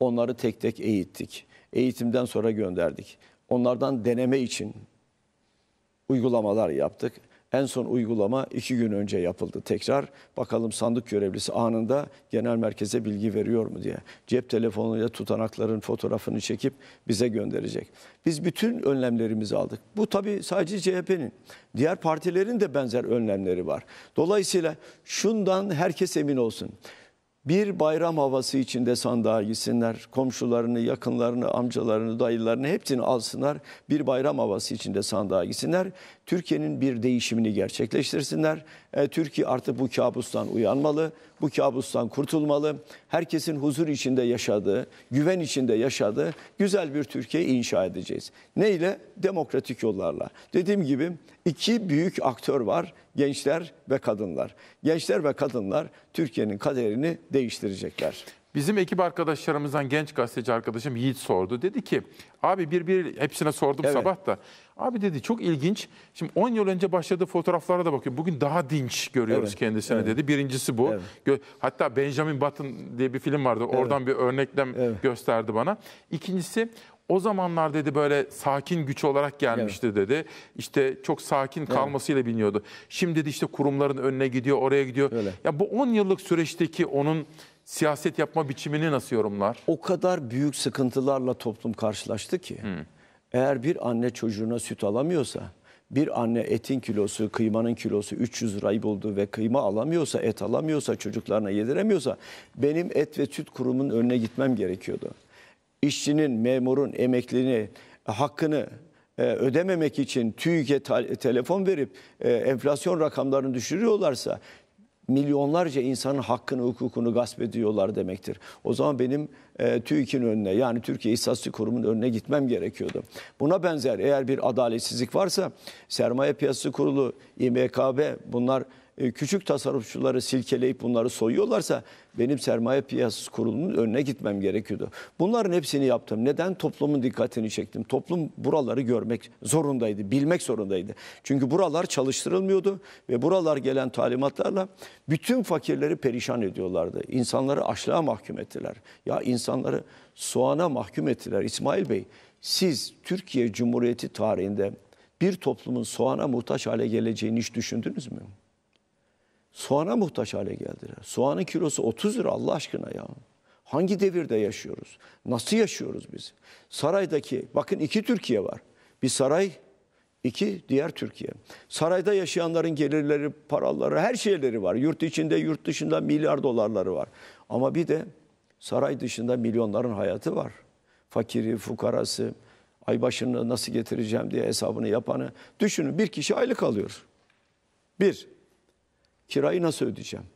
S2: Onları tek tek eğittik. Eğitimden sonra gönderdik. Onlardan deneme için uygulamalar yaptık. En son uygulama iki gün önce yapıldı. Tekrar bakalım sandık görevlisi anında genel merkeze bilgi veriyor mu diye. Cep telefonuyla tutanakların fotoğrafını çekip bize gönderecek. Biz bütün önlemlerimizi aldık. Bu tabii sadece CHP'nin. Diğer partilerin de benzer önlemleri var. Dolayısıyla şundan herkes emin olsun bir bayram havası içinde sandığa gitsinler. Komşularını, yakınlarını, amcalarını, dayılarını hepsini alsınlar. Bir bayram havası içinde sandığa gitsinler. Türkiye'nin bir değişimini gerçekleştirsinler. E, Türkiye artık bu kabustan uyanmalı, bu kabustan kurtulmalı. Herkesin huzur içinde yaşadığı, güven içinde yaşadığı güzel bir Türkiye inşa edeceğiz. Neyle? Demokratik yollarla. Dediğim gibi iki büyük aktör var, gençler ve kadınlar. Gençler ve kadınlar Türkiye'nin kaderini değiştirecekler.
S1: Bizim ekip arkadaşlarımızdan genç gazeteci arkadaşım Yiğit sordu. Dedi ki abi bir bir hepsine sordum evet. sabah da. Abi dedi çok ilginç. Şimdi 10 yıl önce başladığı fotoğraflara da bakıyorum. Bugün daha dinç görüyoruz evet. kendisini evet. dedi. Birincisi bu. Evet. Hatta Benjamin Button diye bir film vardı. Evet. Oradan bir örneklem evet. gösterdi bana. İkincisi o zamanlar dedi böyle sakin güç olarak gelmişti evet. dedi. İşte çok sakin evet. kalmasıyla biliniyordu. Şimdi dedi işte kurumların önüne gidiyor, oraya gidiyor. Öyle. Ya bu 10 yıllık süreçteki onun siyaset yapma biçimini nasıl yorumlar?
S2: O kadar büyük sıkıntılarla toplum karşılaştı ki. Hmm. Eğer bir anne çocuğuna süt alamıyorsa, bir anne etin kilosu, kıymanın kilosu 300 lirayı buldu ve kıyma alamıyorsa, et alamıyorsa, çocuklarına yediremiyorsa benim et ve süt kurumunun önüne gitmem gerekiyordu. İşçinin, memurun, emeklinin hakkını e, ödememek için TÜİK'e telefon verip e, enflasyon rakamlarını düşürüyorlarsa milyonlarca insanın hakkını, hukukunu gasp ediyorlar demektir. O zaman benim e, TÜİK'in önüne yani Türkiye İstatistik Kurumu'nun önüne gitmem gerekiyordu. Buna benzer eğer bir adaletsizlik varsa Sermaye Piyasası Kurulu, İMKB bunlar e, küçük tasarrufçuları silkeleyip bunları soyuyorlarsa benim sermaye piyasası kurulunun önüne gitmem gerekiyordu. Bunların hepsini yaptım. Neden toplumun dikkatini çektim? Toplum buraları görmek zorundaydı, bilmek zorundaydı. Çünkü buralar çalıştırılmıyordu ve buralar gelen talimatlarla bütün fakirleri perişan ediyorlardı. İnsanları açlığa mahkum ettiler. Ya insanları soğana mahkum ettiler. İsmail Bey, siz Türkiye Cumhuriyeti tarihinde bir toplumun soğana muhtaç hale geleceğini hiç düşündünüz mü? Soğana muhtaç hale geldiler. Soğanın kilosu 30 lira Allah aşkına ya. Hangi devirde yaşıyoruz? Nasıl yaşıyoruz biz? Saraydaki, bakın iki Türkiye var. Bir saray, iki diğer Türkiye. Sarayda yaşayanların gelirleri, paraları, her şeyleri var. Yurt içinde, yurt dışında milyar dolarları var. Ama bir de saray dışında milyonların hayatı var. Fakiri, fukarası, ay başını nasıl getireceğim diye hesabını yapanı. Düşünün bir kişi aylık alıyor. Bir. Kirayı nasıl ödeyeceğim?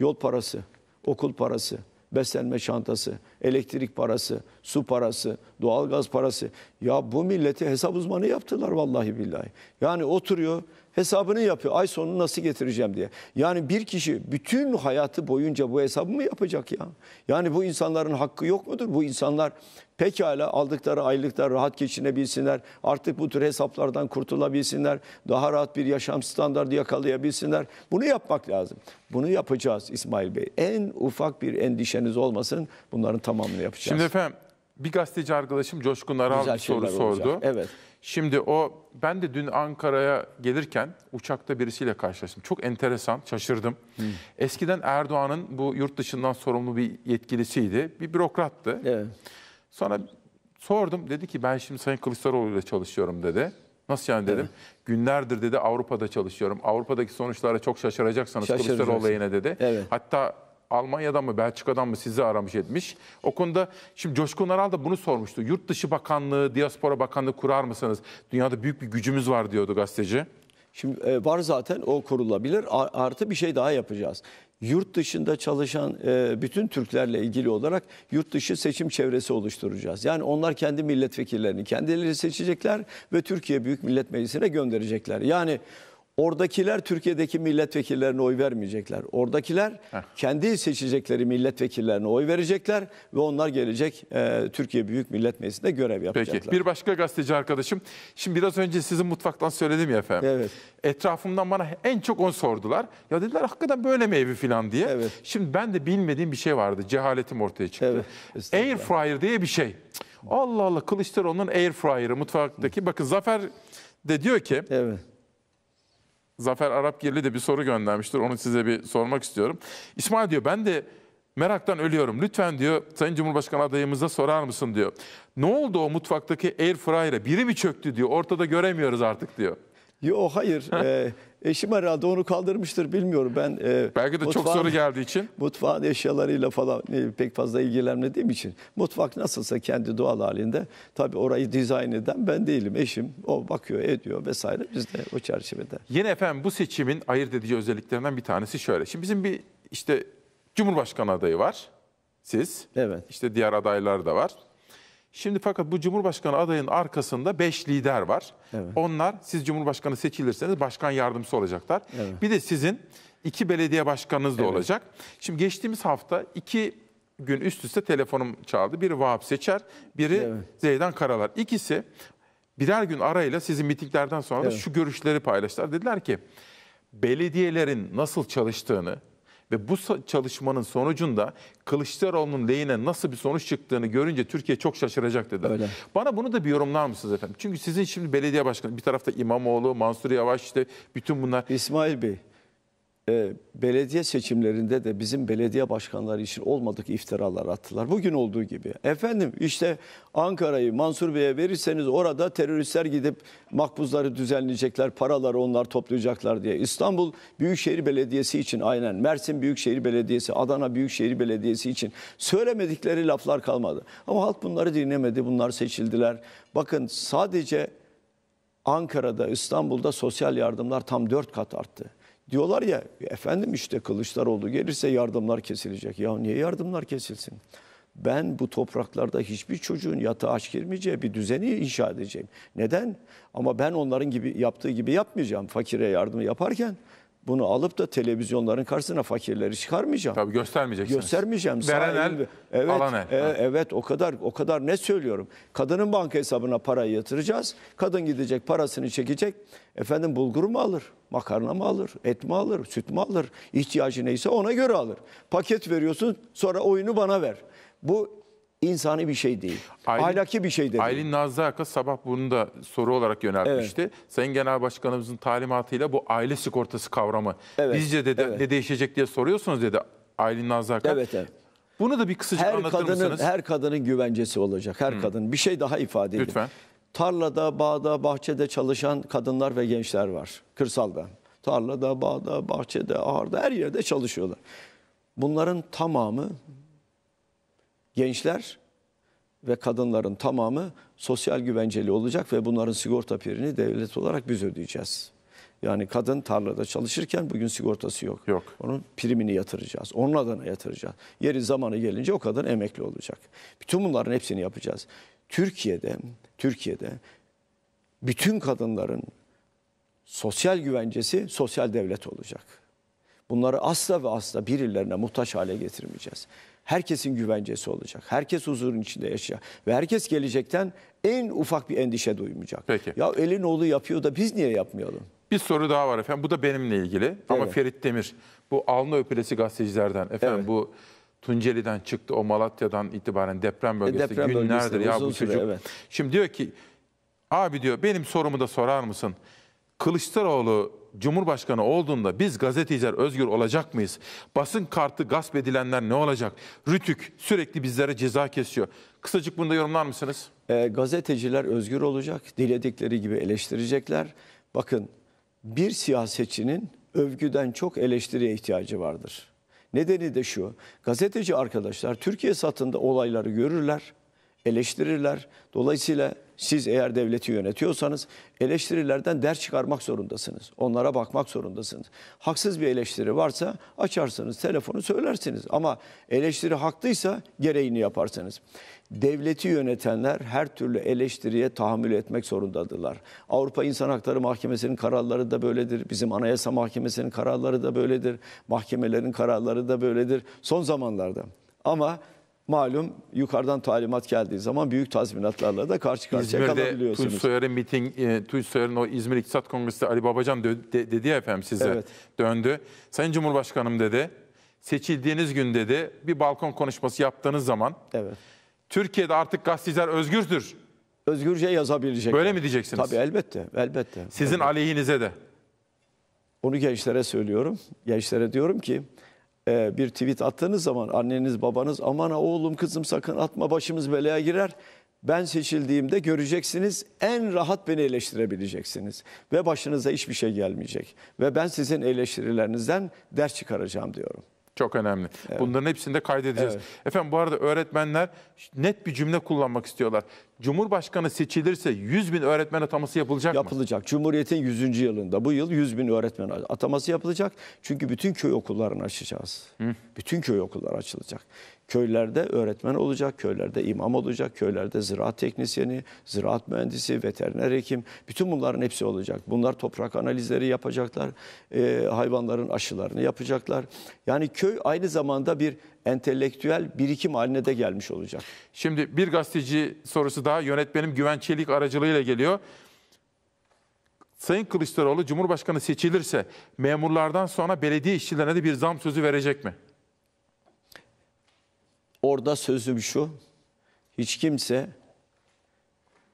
S2: Yol parası, okul parası, beslenme çantası, elektrik parası, su parası, doğalgaz parası. Ya bu milleti hesap uzmanı yaptılar vallahi billahi. Yani oturuyor hesabını yapıyor. Ay sonunu nasıl getireceğim diye. Yani bir kişi bütün hayatı boyunca bu hesabı mı yapacak ya? Yani bu insanların hakkı yok mudur? Bu insanlar pekala aldıkları aylıklar rahat geçinebilsinler. Artık bu tür hesaplardan kurtulabilsinler. Daha rahat bir yaşam standardı yakalayabilsinler. Bunu yapmak lazım. Bunu yapacağız İsmail Bey. En ufak bir endişeniz olmasın. Bunların tamamını yapacağız. Şimdi efendim
S1: bir gazeteci arkadaşım Coşkun Aral bir soru olacak. sordu. Evet. Şimdi o ben de dün Ankara'ya gelirken uçakta birisiyle karşılaştım. Çok enteresan, şaşırdım. Hmm. Eskiden Erdoğan'ın bu yurt dışından sorumlu bir yetkilisiydi. Bir bürokrattı. Evet. Sonra sordum. Dedi ki ben şimdi Sayın Kılıçdaroğlu ile çalışıyorum dedi. Nasıl yani dedim. Evet. Günlerdir dedi Avrupa'da çalışıyorum. Avrupa'daki sonuçlara çok şaşıracaksınız Kılıçdaroğlu yine dedi. Evet. Hatta Almanya'dan mı Belçika'dan mı sizi aramış etmiş. O konuda şimdi Coşkun Aral da bunu sormuştu. Yurt dışı bakanlığı, diaspora bakanlığı kurar mısınız?
S2: Dünyada büyük bir gücümüz var diyordu gazeteci. Şimdi e, var zaten o kurulabilir. Artı bir şey daha yapacağız. Yurt dışında çalışan e, bütün Türklerle ilgili olarak yurt dışı seçim çevresi oluşturacağız. Yani onlar kendi milletvekillerini kendileri seçecekler ve Türkiye Büyük Millet Meclisi'ne gönderecekler. Yani Oradakiler Türkiye'deki milletvekillerine oy vermeyecekler. Oradakiler Heh. kendi seçecekleri milletvekillerine oy verecekler ve onlar gelecek e, Türkiye Büyük Millet Meclisi'nde görev yapacaklar. Peki bir
S1: başka gazeteci arkadaşım. Şimdi biraz önce sizin mutfaktan söyledim ya efendim. Evet. Etrafımdan bana en çok onu sordular. Ya dediler hakikaten böyle mi evi falan diye. Evet. Şimdi ben de bilmediğim bir şey vardı. Cehaletim ortaya çıktı. Evet. Air fryer diye bir şey. Allah Allah Kılıçdaroğlu'nun air fryer'ı mutfaktaki. Bakın Zafer de diyor ki... Evet Zafer Arapgirli de bir soru göndermiştir. Onu size bir sormak istiyorum. İsmail diyor ben de meraktan ölüyorum. Lütfen diyor Sayın Cumhurbaşkanı adayımıza sorar mısın diyor. Ne oldu o mutfaktaki air fryer'e? Biri mi çöktü diyor. Ortada göremiyoruz artık diyor.
S2: Yo, hayır. e, eşim herhalde onu kaldırmıştır bilmiyorum. Ben e, Belki de mutfağın, çok soru geldiği için. Mutfağın eşyalarıyla falan e, pek fazla ilgilenmediğim için. Mutfak nasılsa kendi doğal halinde. Tabii orayı dizayn eden ben değilim. Eşim o bakıyor ediyor vesaire. Biz de o çerçevede.
S1: Yine efendim bu seçimin ayırt edici özelliklerinden bir tanesi şöyle. Şimdi bizim bir işte Cumhurbaşkanı adayı var. Siz. Evet. İşte diğer adaylar da var. Şimdi fakat bu Cumhurbaşkanı adayının arkasında 5 lider var. Evet. Onlar siz Cumhurbaşkanı seçilirseniz başkan yardımcısı olacaklar. Evet. Bir de sizin iki belediye başkanınız da evet. olacak. Şimdi geçtiğimiz hafta iki gün üst üste telefonum çaldı. Biri Vahap Seçer, biri evet. Zeydan Karalar. İkisi birer gün arayla sizin mitinglerden sonra evet. da şu görüşleri paylaştılar. Dediler ki belediyelerin nasıl çalıştığını, ve bu çalışmanın sonucunda Kılıçdaroğlu'nun lehine nasıl bir sonuç çıktığını görünce Türkiye çok şaşıracak dedi. Öyle. Bana bunu da bir yorumlar mısınız efendim? Çünkü sizin şimdi belediye
S2: başkanı bir tarafta İmamoğlu, Mansur Yavaş işte bütün bunlar. İsmail Bey e, belediye seçimlerinde de bizim belediye başkanları için olmadık iftiralar attılar. Bugün olduğu gibi. Efendim işte Ankara'yı Mansur Bey'e verirseniz orada teröristler gidip makbuzları düzenleyecekler, paraları onlar toplayacaklar diye. İstanbul Büyükşehir Belediyesi için aynen, Mersin Büyükşehir Belediyesi, Adana Büyükşehir Belediyesi için söylemedikleri laflar kalmadı. Ama halk bunları dinlemedi, bunlar seçildiler. Bakın sadece Ankara'da, İstanbul'da sosyal yardımlar tam dört kat arttı. Diyorlar ya efendim işte Kılıçdaroğlu gelirse yardımlar kesilecek. Ya niye yardımlar kesilsin? Ben bu topraklarda hiçbir çocuğun yatağa aç girmeyeceği bir düzeni inşa edeceğim. Neden? Ama ben onların gibi yaptığı gibi yapmayacağım. Fakire yardım yaparken bunu alıp da televizyonların karşısına fakirleri çıkarmayacağım. Tabii göstermeyeceksiniz. Göstermeyeceğim. Veren Sahil, el, evet, alan el. E, evet o kadar o kadar ne söylüyorum. Kadının banka hesabına parayı yatıracağız. Kadın gidecek parasını çekecek. Efendim bulgur mu alır? Makarna mı alır? Et mi alır? Süt mü alır? İhtiyacı neyse ona göre alır. Paket veriyorsun sonra oyunu bana ver. Bu insani bir şey değil. Aylin, Ahlaki bir şey
S1: değil. Aylin Nazlı Arka sabah bunu da soru olarak yöneltmişti. Evet. Sayın Genel Başkanımızın talimatıyla bu aile sigortası kavramı evet. bizce de, evet. ne değişecek diye soruyorsunuz dedi Aylin Nazlı Arka. Evet evet.
S2: Bunu da bir kısaca her anlatır kadının, mısınız? Her kadının güvencesi olacak. Her hmm. kadın. Bir şey daha ifade edeyim. Lütfen. Tarlada, bağda, bahçede çalışan kadınlar ve gençler var. Kırsalda. Tarlada, bağda, bahçede, ağırda her yerde çalışıyorlar. Bunların tamamı gençler ve kadınların tamamı sosyal güvenceli olacak ve bunların sigorta primini devlet olarak biz ödeyeceğiz. Yani kadın tarlada çalışırken bugün sigortası yok. Yok. Onun primini yatıracağız. Onun adına yatıracağız. Yeri zamanı gelince o kadın emekli olacak. Bütün bunların hepsini yapacağız. Türkiye'de Türkiye'de bütün kadınların sosyal güvencesi sosyal devlet olacak. Bunları asla ve asla birilerine muhtaç hale getirmeyeceğiz. Herkesin güvencesi olacak. Herkes huzurun içinde yaşayacak. Ve herkes gelecekten en ufak bir endişe duymayacak. Peki. Ya elin oğlu yapıyor da biz niye yapmayalım?
S1: Bir soru daha var efendim. Bu da benimle ilgili. Evet. Ama Ferit Demir bu alnı öpülesi gazetecilerden efendim evet. bu Tunceli'den çıktı o Malatya'dan itibaren deprem e, bölgesi e deprem günlerdir bölgesi, ya bu süre, çocuk. Evet. Şimdi diyor ki abi diyor benim sorumu da sorar mısın? Kılıçdaroğlu Cumhurbaşkanı olduğunda biz gazeteciler özgür olacak mıyız? Basın kartı gasp edilenler ne olacak? Rütük sürekli bizlere ceza
S2: kesiyor. Kısacık bunu yorumlar mısınız? E, gazeteciler özgür olacak. Diledikleri gibi eleştirecekler. Bakın bir siyasetçinin övgüden çok eleştiriye ihtiyacı vardır. Nedeni de şu, gazeteci arkadaşlar Türkiye satında olayları görürler, eleştirirler. Dolayısıyla siz eğer devleti yönetiyorsanız eleştirilerden ders çıkarmak zorundasınız. Onlara bakmak zorundasınız. Haksız bir eleştiri varsa açarsınız telefonu söylersiniz. Ama eleştiri haklıysa gereğini yaparsınız. Devleti yönetenler her türlü eleştiriye tahammül etmek zorundadırlar. Avrupa İnsan Hakları Mahkemesi'nin kararları da böyledir. Bizim Anayasa Mahkemesi'nin kararları da böyledir. Mahkemelerin kararları da böyledir son zamanlarda. Ama malum yukarıdan talimat geldiği zaman büyük tazminatlarla da karşı karşıya İzmir'de kalabiliyorsunuz. Tunç
S1: Soyer'in miting, e, o İzmir İktisat Kongresi'nde Ali Babacan de, de, dedi ya efendim size evet. döndü. Sayın Cumhurbaşkanım dedi, seçildiğiniz gün dedi bir balkon konuşması yaptığınız zaman evet. Türkiye'de artık gazeteciler özgürdür. Özgürce yazabilecek. Böyle mi diyeceksiniz? Tabii
S2: elbette, elbette. Sizin
S1: elbette. aleyhinize de.
S2: Onu gençlere söylüyorum. Gençlere diyorum ki e, bir tweet attığınız zaman anneniz babanız aman oğlum kızım sakın atma başımız belaya girer. Ben seçildiğimde göreceksiniz en rahat beni eleştirebileceksiniz ve başınıza hiçbir şey gelmeyecek ve ben sizin eleştirilerinizden ders çıkaracağım diyorum. Çok önemli. Evet.
S1: Bunların hepsini de kaydedeceğiz. Evet. Efendim bu arada öğretmenler net bir cümle kullanmak istiyorlar. Cumhurbaşkanı seçilirse 100 bin öğretmen ataması yapılacak, yapılacak.
S2: mı? Yapılacak. Cumhuriyet'in 100. yılında bu yıl 100 bin öğretmen ataması yapılacak. Çünkü bütün köy okullarını açacağız. Hı. Bütün köy okulları açılacak. Köylerde öğretmen olacak, köylerde imam olacak, köylerde ziraat teknisyeni, ziraat mühendisi, veteriner hekim bütün bunların hepsi olacak. Bunlar toprak analizleri yapacaklar, e, hayvanların aşılarını yapacaklar. Yani köy aynı zamanda bir entelektüel birikim haline de gelmiş olacak.
S1: Şimdi bir gazeteci sorusu daha yönetmenim Güven aracılığıyla geliyor. Sayın Kılıçdaroğlu Cumhurbaşkanı seçilirse memurlardan sonra belediye işçilerine de bir zam sözü verecek mi?
S2: Orada sözüm şu, hiç kimse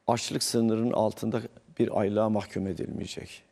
S2: açlık sınırının altında bir aylığa mahkum edilmeyecek.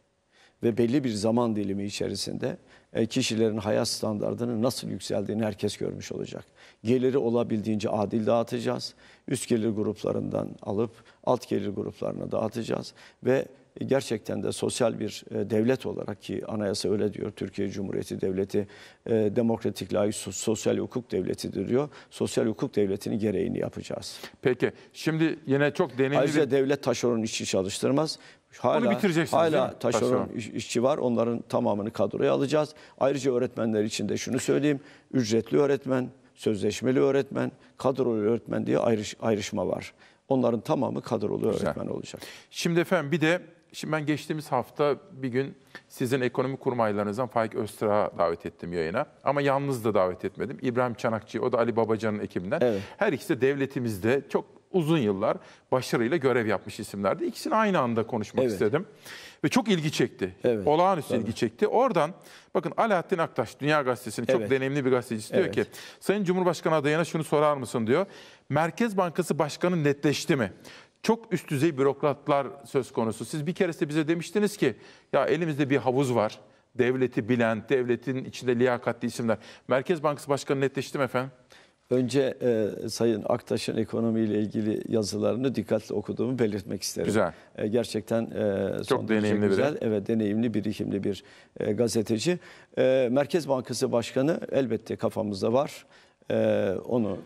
S2: Ve belli bir zaman dilimi içerisinde e, kişilerin hayat standartının nasıl yükseldiğini herkes görmüş olacak. Geliri olabildiğince adil dağıtacağız. Üst gelir gruplarından alıp alt gelir gruplarına dağıtacağız. Ve e, gerçekten de sosyal bir e, devlet olarak ki anayasa öyle diyor. Türkiye Cumhuriyeti Devleti e, demokratik, layık, sosyal hukuk devletidir diyor. Sosyal hukuk devletinin gereğini yapacağız. Peki şimdi yine çok deneyimli... Ayrıca devlet taşeron işçi çalıştırmaz. Hala, Onu bitireceksiniz Hala taşeron, taşeron işçi var. Onların tamamını kadroya alacağız. Ayrıca öğretmenler için de şunu söyleyeyim. Ücretli öğretmen, sözleşmeli öğretmen, kadrolu öğretmen diye ayrış, ayrışma var. Onların tamamı kadrolu öğretmen olacak.
S1: Şimdi efendim bir de Şimdi ben geçtiğimiz hafta bir gün sizin ekonomi kurmaylarınızdan Faik Öztrak'a davet ettim yayına. Ama yalnız da davet etmedim. İbrahim Çanakçı, o da Ali Babacan'ın ekibinden. Evet. Her ikisi de devletimizde çok uzun yıllar başarıyla görev yapmış isimlerdi. İkisini aynı anda konuşmak evet. istedim. Ve çok ilgi çekti. Evet. Olağanüstü Tabii. ilgi çekti. Oradan bakın Alaaddin Aktaş Dünya Gazetesi'nin evet. çok deneyimli bir gazetecisi evet. diyor ki Sayın Cumhurbaşkanı adayına şunu sorar mısın diyor. Merkez Bankası Başkanı netleşti mi? çok üst düzey bürokratlar söz konusu. Siz bir keresinde bize demiştiniz ki ya elimizde bir havuz var. Devleti bilen, devletin içinde liyakatli isimler. Merkez Bankası Başkanı netleştim efendim?
S2: Önce e, Sayın Aktaş'ın ekonomiyle ilgili yazılarını dikkatli okuduğumu belirtmek isterim. Güzel. E, gerçekten e, son Çok derece deneyimli güzel. Biri. Evet deneyimli, birikimli bir e, gazeteci. E, Merkez Bankası Başkanı elbette kafamızda var. E, onu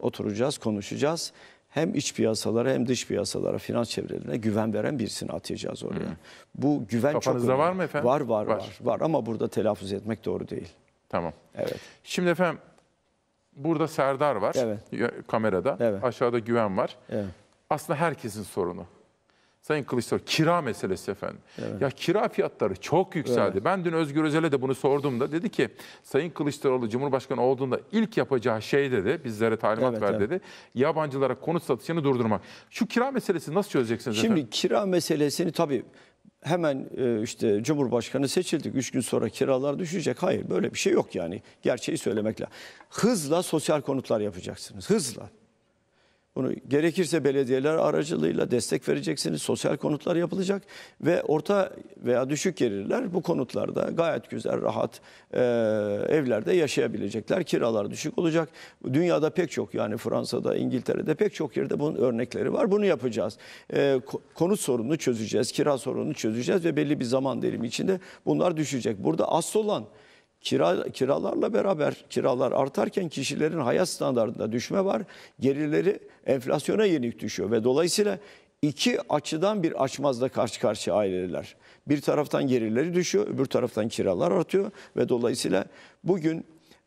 S2: oturacağız, konuşacağız hem iç piyasalara hem dış piyasalara, finans çevrelerine güven veren birisini atacağız oraya. Hı. Bu güven Kafanızda çok önemli. var mı efendim? Var, var, var, var. Var ama burada telaffuz etmek doğru değil. Tamam. Evet.
S1: Şimdi efendim burada Serdar var evet.
S2: kamerada. Evet.
S1: Aşağıda güven var. Evet. Aslında herkesin sorunu. Sayın Kılıçdaroğlu kira meselesi efendim. Evet. Ya kira fiyatları çok yükseldi. Evet. Ben dün Özgür Özel'e de bunu sorduğumda dedi ki Sayın Kılıçdaroğlu Cumhurbaşkanı olduğunda ilk yapacağı şey dedi bizlere talimat evet, ver evet. dedi. Yabancılara konut satışını durdurmak. Şu kira meselesi nasıl çözeceksiniz Şimdi efendim?
S2: kira meselesini tabii hemen e, işte Cumhurbaşkanı seçildik 3 gün sonra kiralar düşecek. Hayır böyle bir şey yok yani. Gerçeği söylemekle. Hızla sosyal konutlar yapacaksınız. Hızla. Bunu gerekirse belediyeler aracılığıyla destek vereceksiniz. Sosyal konutlar yapılacak ve orta veya düşük gelirler bu konutlarda gayet güzel, rahat e, evlerde yaşayabilecekler. Kiralar düşük olacak. Dünyada pek çok yani Fransa'da, İngiltere'de pek çok yerde bunun örnekleri var. Bunu yapacağız. E, konut sorununu çözeceğiz, kira sorununu çözeceğiz ve belli bir zaman dilimi içinde bunlar düşecek. Burada asıl olan Kira, kiralarla beraber kiralar artarken kişilerin hayat standartında düşme var. Gelirleri enflasyona yenik düşüyor ve dolayısıyla iki açıdan bir açmazla karşı karşıya aileler. Bir taraftan gelirleri düşüyor, öbür taraftan kiralar artıyor ve dolayısıyla bugün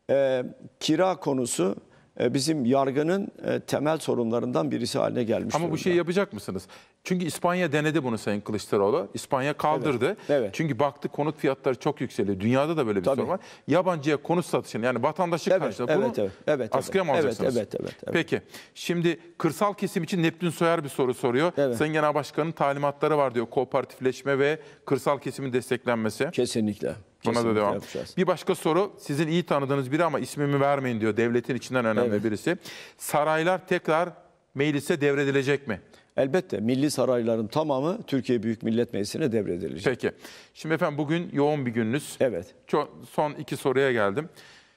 S2: e, kira konusu e, bizim yargının e, temel sorunlarından birisi haline gelmiş. Ama bu
S1: şeyi yapacak mısınız? Çünkü İspanya denedi bunu Sayın Kılıçdaroğlu. İspanya kaldırdı. Evet, evet. Çünkü baktı konut fiyatları çok yükseliyor. Dünyada da böyle bir Tabii. sorun var. Yabancıya konut satışını yani vatandaşı evet, karşılığı evet, bunu evet, evet, evet, askıya mı alacaksınız? Evet, evet, evet, evet. Peki şimdi kırsal kesim için Neptün Soyer bir soru soruyor. Evet. Sayın Genel Başkan'ın talimatları var diyor. Kooperatifleşme ve kırsal kesimin desteklenmesi. Kesinlikle. Buna da devam. Yapacağız. Bir başka soru sizin iyi tanıdığınız biri ama ismimi vermeyin diyor devletin içinden önemli evet. birisi. Saraylar tekrar meclise devredilecek mi? Elbette milli sarayların tamamı Türkiye Büyük Millet Meclisi'ne devredilecek. Peki. Şimdi efendim bugün yoğun bir gününüz. Evet. Ço son iki soruya geldim.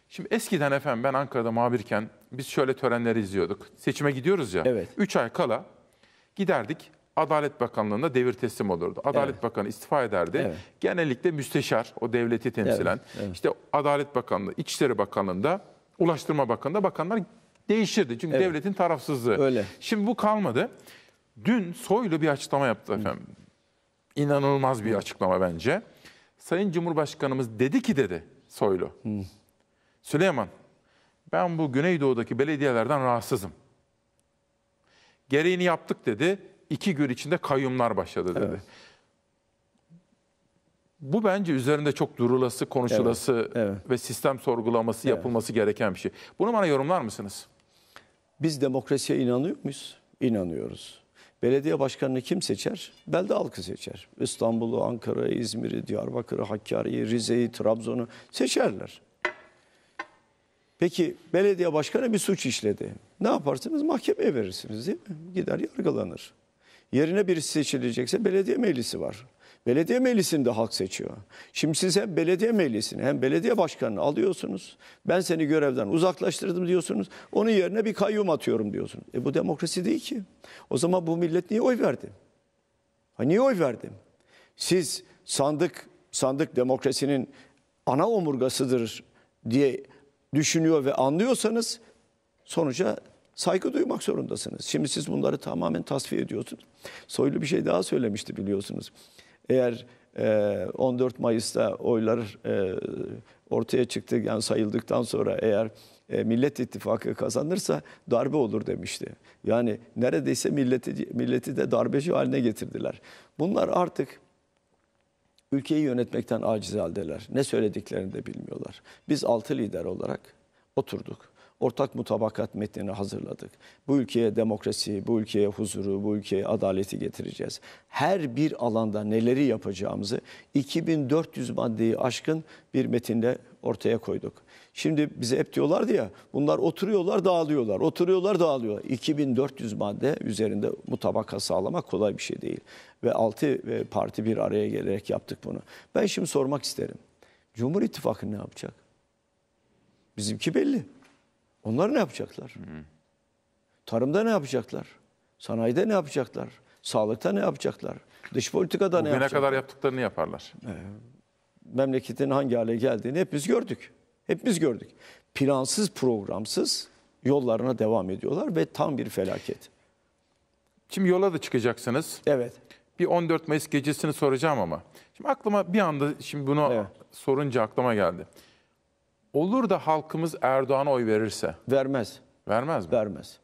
S1: Şimdi eskiden efendim ben Ankara'da muhabirken biz şöyle törenleri izliyorduk. Seçime gidiyoruz ya. Evet. Üç ay kala giderdik Adalet Bakanlığı'na devir teslim olurdu. Adalet evet. Bakanı istifa ederdi. Evet. Genellikle müsteşar, o devleti temsilen. Evet. Evet. İşte Adalet Bakanlığı, İçişleri Bakanlığı'nda, Ulaştırma Bakanlığı'nda bakanlar değişirdi. Çünkü evet. devletin tarafsızlığı. Öyle. Şimdi bu kalmadı. Dün Soylu bir açıklama yaptı efendim. Hı. İnanılmaz bir açıklama bence. Sayın Cumhurbaşkanımız dedi ki dedi Soylu. Hı. Süleyman ben bu Güneydoğu'daki belediyelerden rahatsızım. Gereğini yaptık dedi iki gün içinde kayyumlar başladı dedi. Evet. Bu bence üzerinde çok durulası, konuşulası evet, evet. ve sistem
S2: sorgulaması evet. yapılması gereken bir şey. Bunu bana yorumlar mısınız? Biz demokrasiye inanıyor muyuz? İnanıyoruz. Belediye başkanını kim seçer? Belde halkı seçer. İstanbul'u, Ankara'yı, İzmir'i, Diyarbakır'ı, Hakkari'yi, Rize'yi, Trabzon'u seçerler. Peki belediye başkanı bir suç işledi. Ne yaparsınız? Mahkemeye verirsiniz değil mi? Gider yargılanır. Yerine birisi seçilecekse belediye meclisi var. Belediye meclisini de halk seçiyor. Şimdi siz hem belediye meclisini hem belediye başkanını alıyorsunuz. Ben seni görevden uzaklaştırdım diyorsunuz. Onun yerine bir kayyum atıyorum diyorsunuz. E bu demokrasi değil ki. O zaman bu millet niye oy verdi? Ha niye oy verdi? Siz sandık sandık demokrasinin ana omurgasıdır diye düşünüyor ve anlıyorsanız sonuca saygı duymak zorundasınız. Şimdi siz bunları tamamen tasfiye ediyorsunuz. Soylu bir şey daha söylemişti biliyorsunuz. Eğer 14 e, Mayıs'ta oylar e, ortaya çıktı yani sayıldıktan sonra eğer e, Millet İttifakı kazanırsa darbe olur demişti. Yani neredeyse milleti, milleti de darbeci haline getirdiler. Bunlar artık ülkeyi yönetmekten aciz haldeler. Ne söylediklerini de bilmiyorlar. Biz altı lider olarak oturduk ortak mutabakat metnini hazırladık. Bu ülkeye demokrasi, bu ülkeye huzuru, bu ülkeye adaleti getireceğiz. Her bir alanda neleri yapacağımızı 2400 maddeyi aşkın bir metinde ortaya koyduk. Şimdi bize hep diyorlardı ya bunlar oturuyorlar dağılıyorlar, oturuyorlar dağılıyorlar. 2400 madde üzerinde mutabaka sağlamak kolay bir şey değil. Ve 6 e, parti bir araya gelerek yaptık bunu. Ben şimdi sormak isterim. Cumhur İttifakı ne yapacak? Bizimki belli. Onlar ne yapacaklar? Tarımda ne yapacaklar? Sanayide ne yapacaklar? Sağlıkta ne yapacaklar? Dış politikada Bugüne ne yapacaklar? Bugüne kadar
S1: yaptıklarını yaparlar.
S2: Ee, memleketin hangi hale geldiğini hepimiz gördük. Hepimiz gördük. Plansız, programsız yollarına devam ediyorlar ve tam bir felaket.
S1: Şimdi yola da çıkacaksınız. Evet. Bir 14 Mayıs gecesini soracağım ama. Şimdi aklıma bir anda şimdi bunu evet. sorunca aklıma geldi.
S2: Olur da halkımız Erdoğan'a oy verirse. Vermez. Vermez mi? Vermez.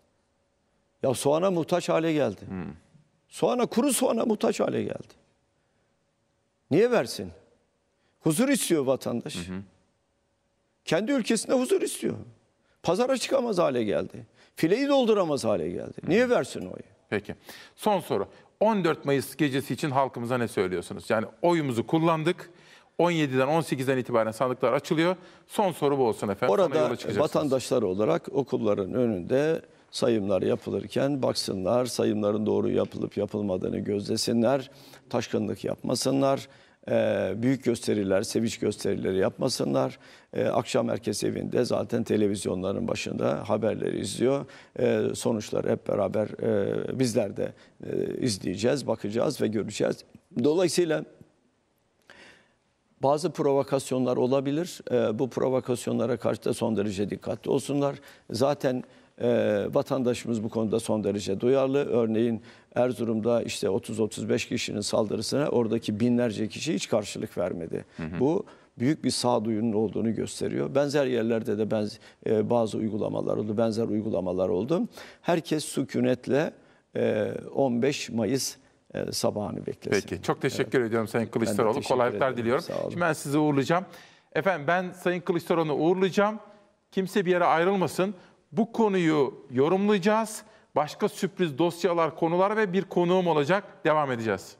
S2: Ya soğana muhtaç hale geldi. Hmm. Soğana kuru soğana muhtaç hale geldi. Niye versin? Huzur istiyor vatandaş. Hı hı. Kendi ülkesinde huzur istiyor. Pazara çıkamaz hale geldi. Fileyi dolduramaz hale geldi. Hı. Niye versin oyu?
S1: Peki. Son soru. 14 Mayıs gecesi için halkımıza ne söylüyorsunuz? Yani oyumuzu kullandık. 17'den 18'den itibaren sandıklar açılıyor. Son soru bu
S2: olsun efendim. Orada vatandaşlar olarak okulların önünde sayımlar yapılırken baksınlar, sayımların doğru yapılıp yapılmadığını gözlesinler, taşkınlık yapmasınlar, e, büyük gösteriler, seviş gösterileri yapmasınlar. E, akşam herkes evinde zaten televizyonların başında haberleri izliyor. E, sonuçları hep beraber bizler de izleyeceğiz, bakacağız ve göreceğiz. Dolayısıyla bazı provokasyonlar olabilir. Ee, bu provokasyonlara karşı da son derece dikkatli olsunlar. Zaten e, vatandaşımız bu konuda son derece duyarlı. Örneğin Erzurum'da işte 30-35 kişinin saldırısına oradaki binlerce kişi hiç karşılık vermedi. Hı hı. Bu büyük bir sağduyunun olduğunu gösteriyor. Benzer yerlerde de benz, e, bazı uygulamalar oldu, benzer uygulamalar oldu. Herkes sükunetle 15 e, Mayıs ee, sabahını beklesin. Peki çok
S1: teşekkür evet. ediyorum Sayın Kılıçdaroğlu. Kolaylıklar ederim. diliyorum. Şimdi ben sizi uğurlayacağım. Efendim ben Sayın Kılıçdaroğlu'nu uğurlayacağım. Kimse bir yere ayrılmasın. Bu konuyu yorumlayacağız. Başka sürpriz dosyalar, konular ve bir konuğum olacak. Devam edeceğiz.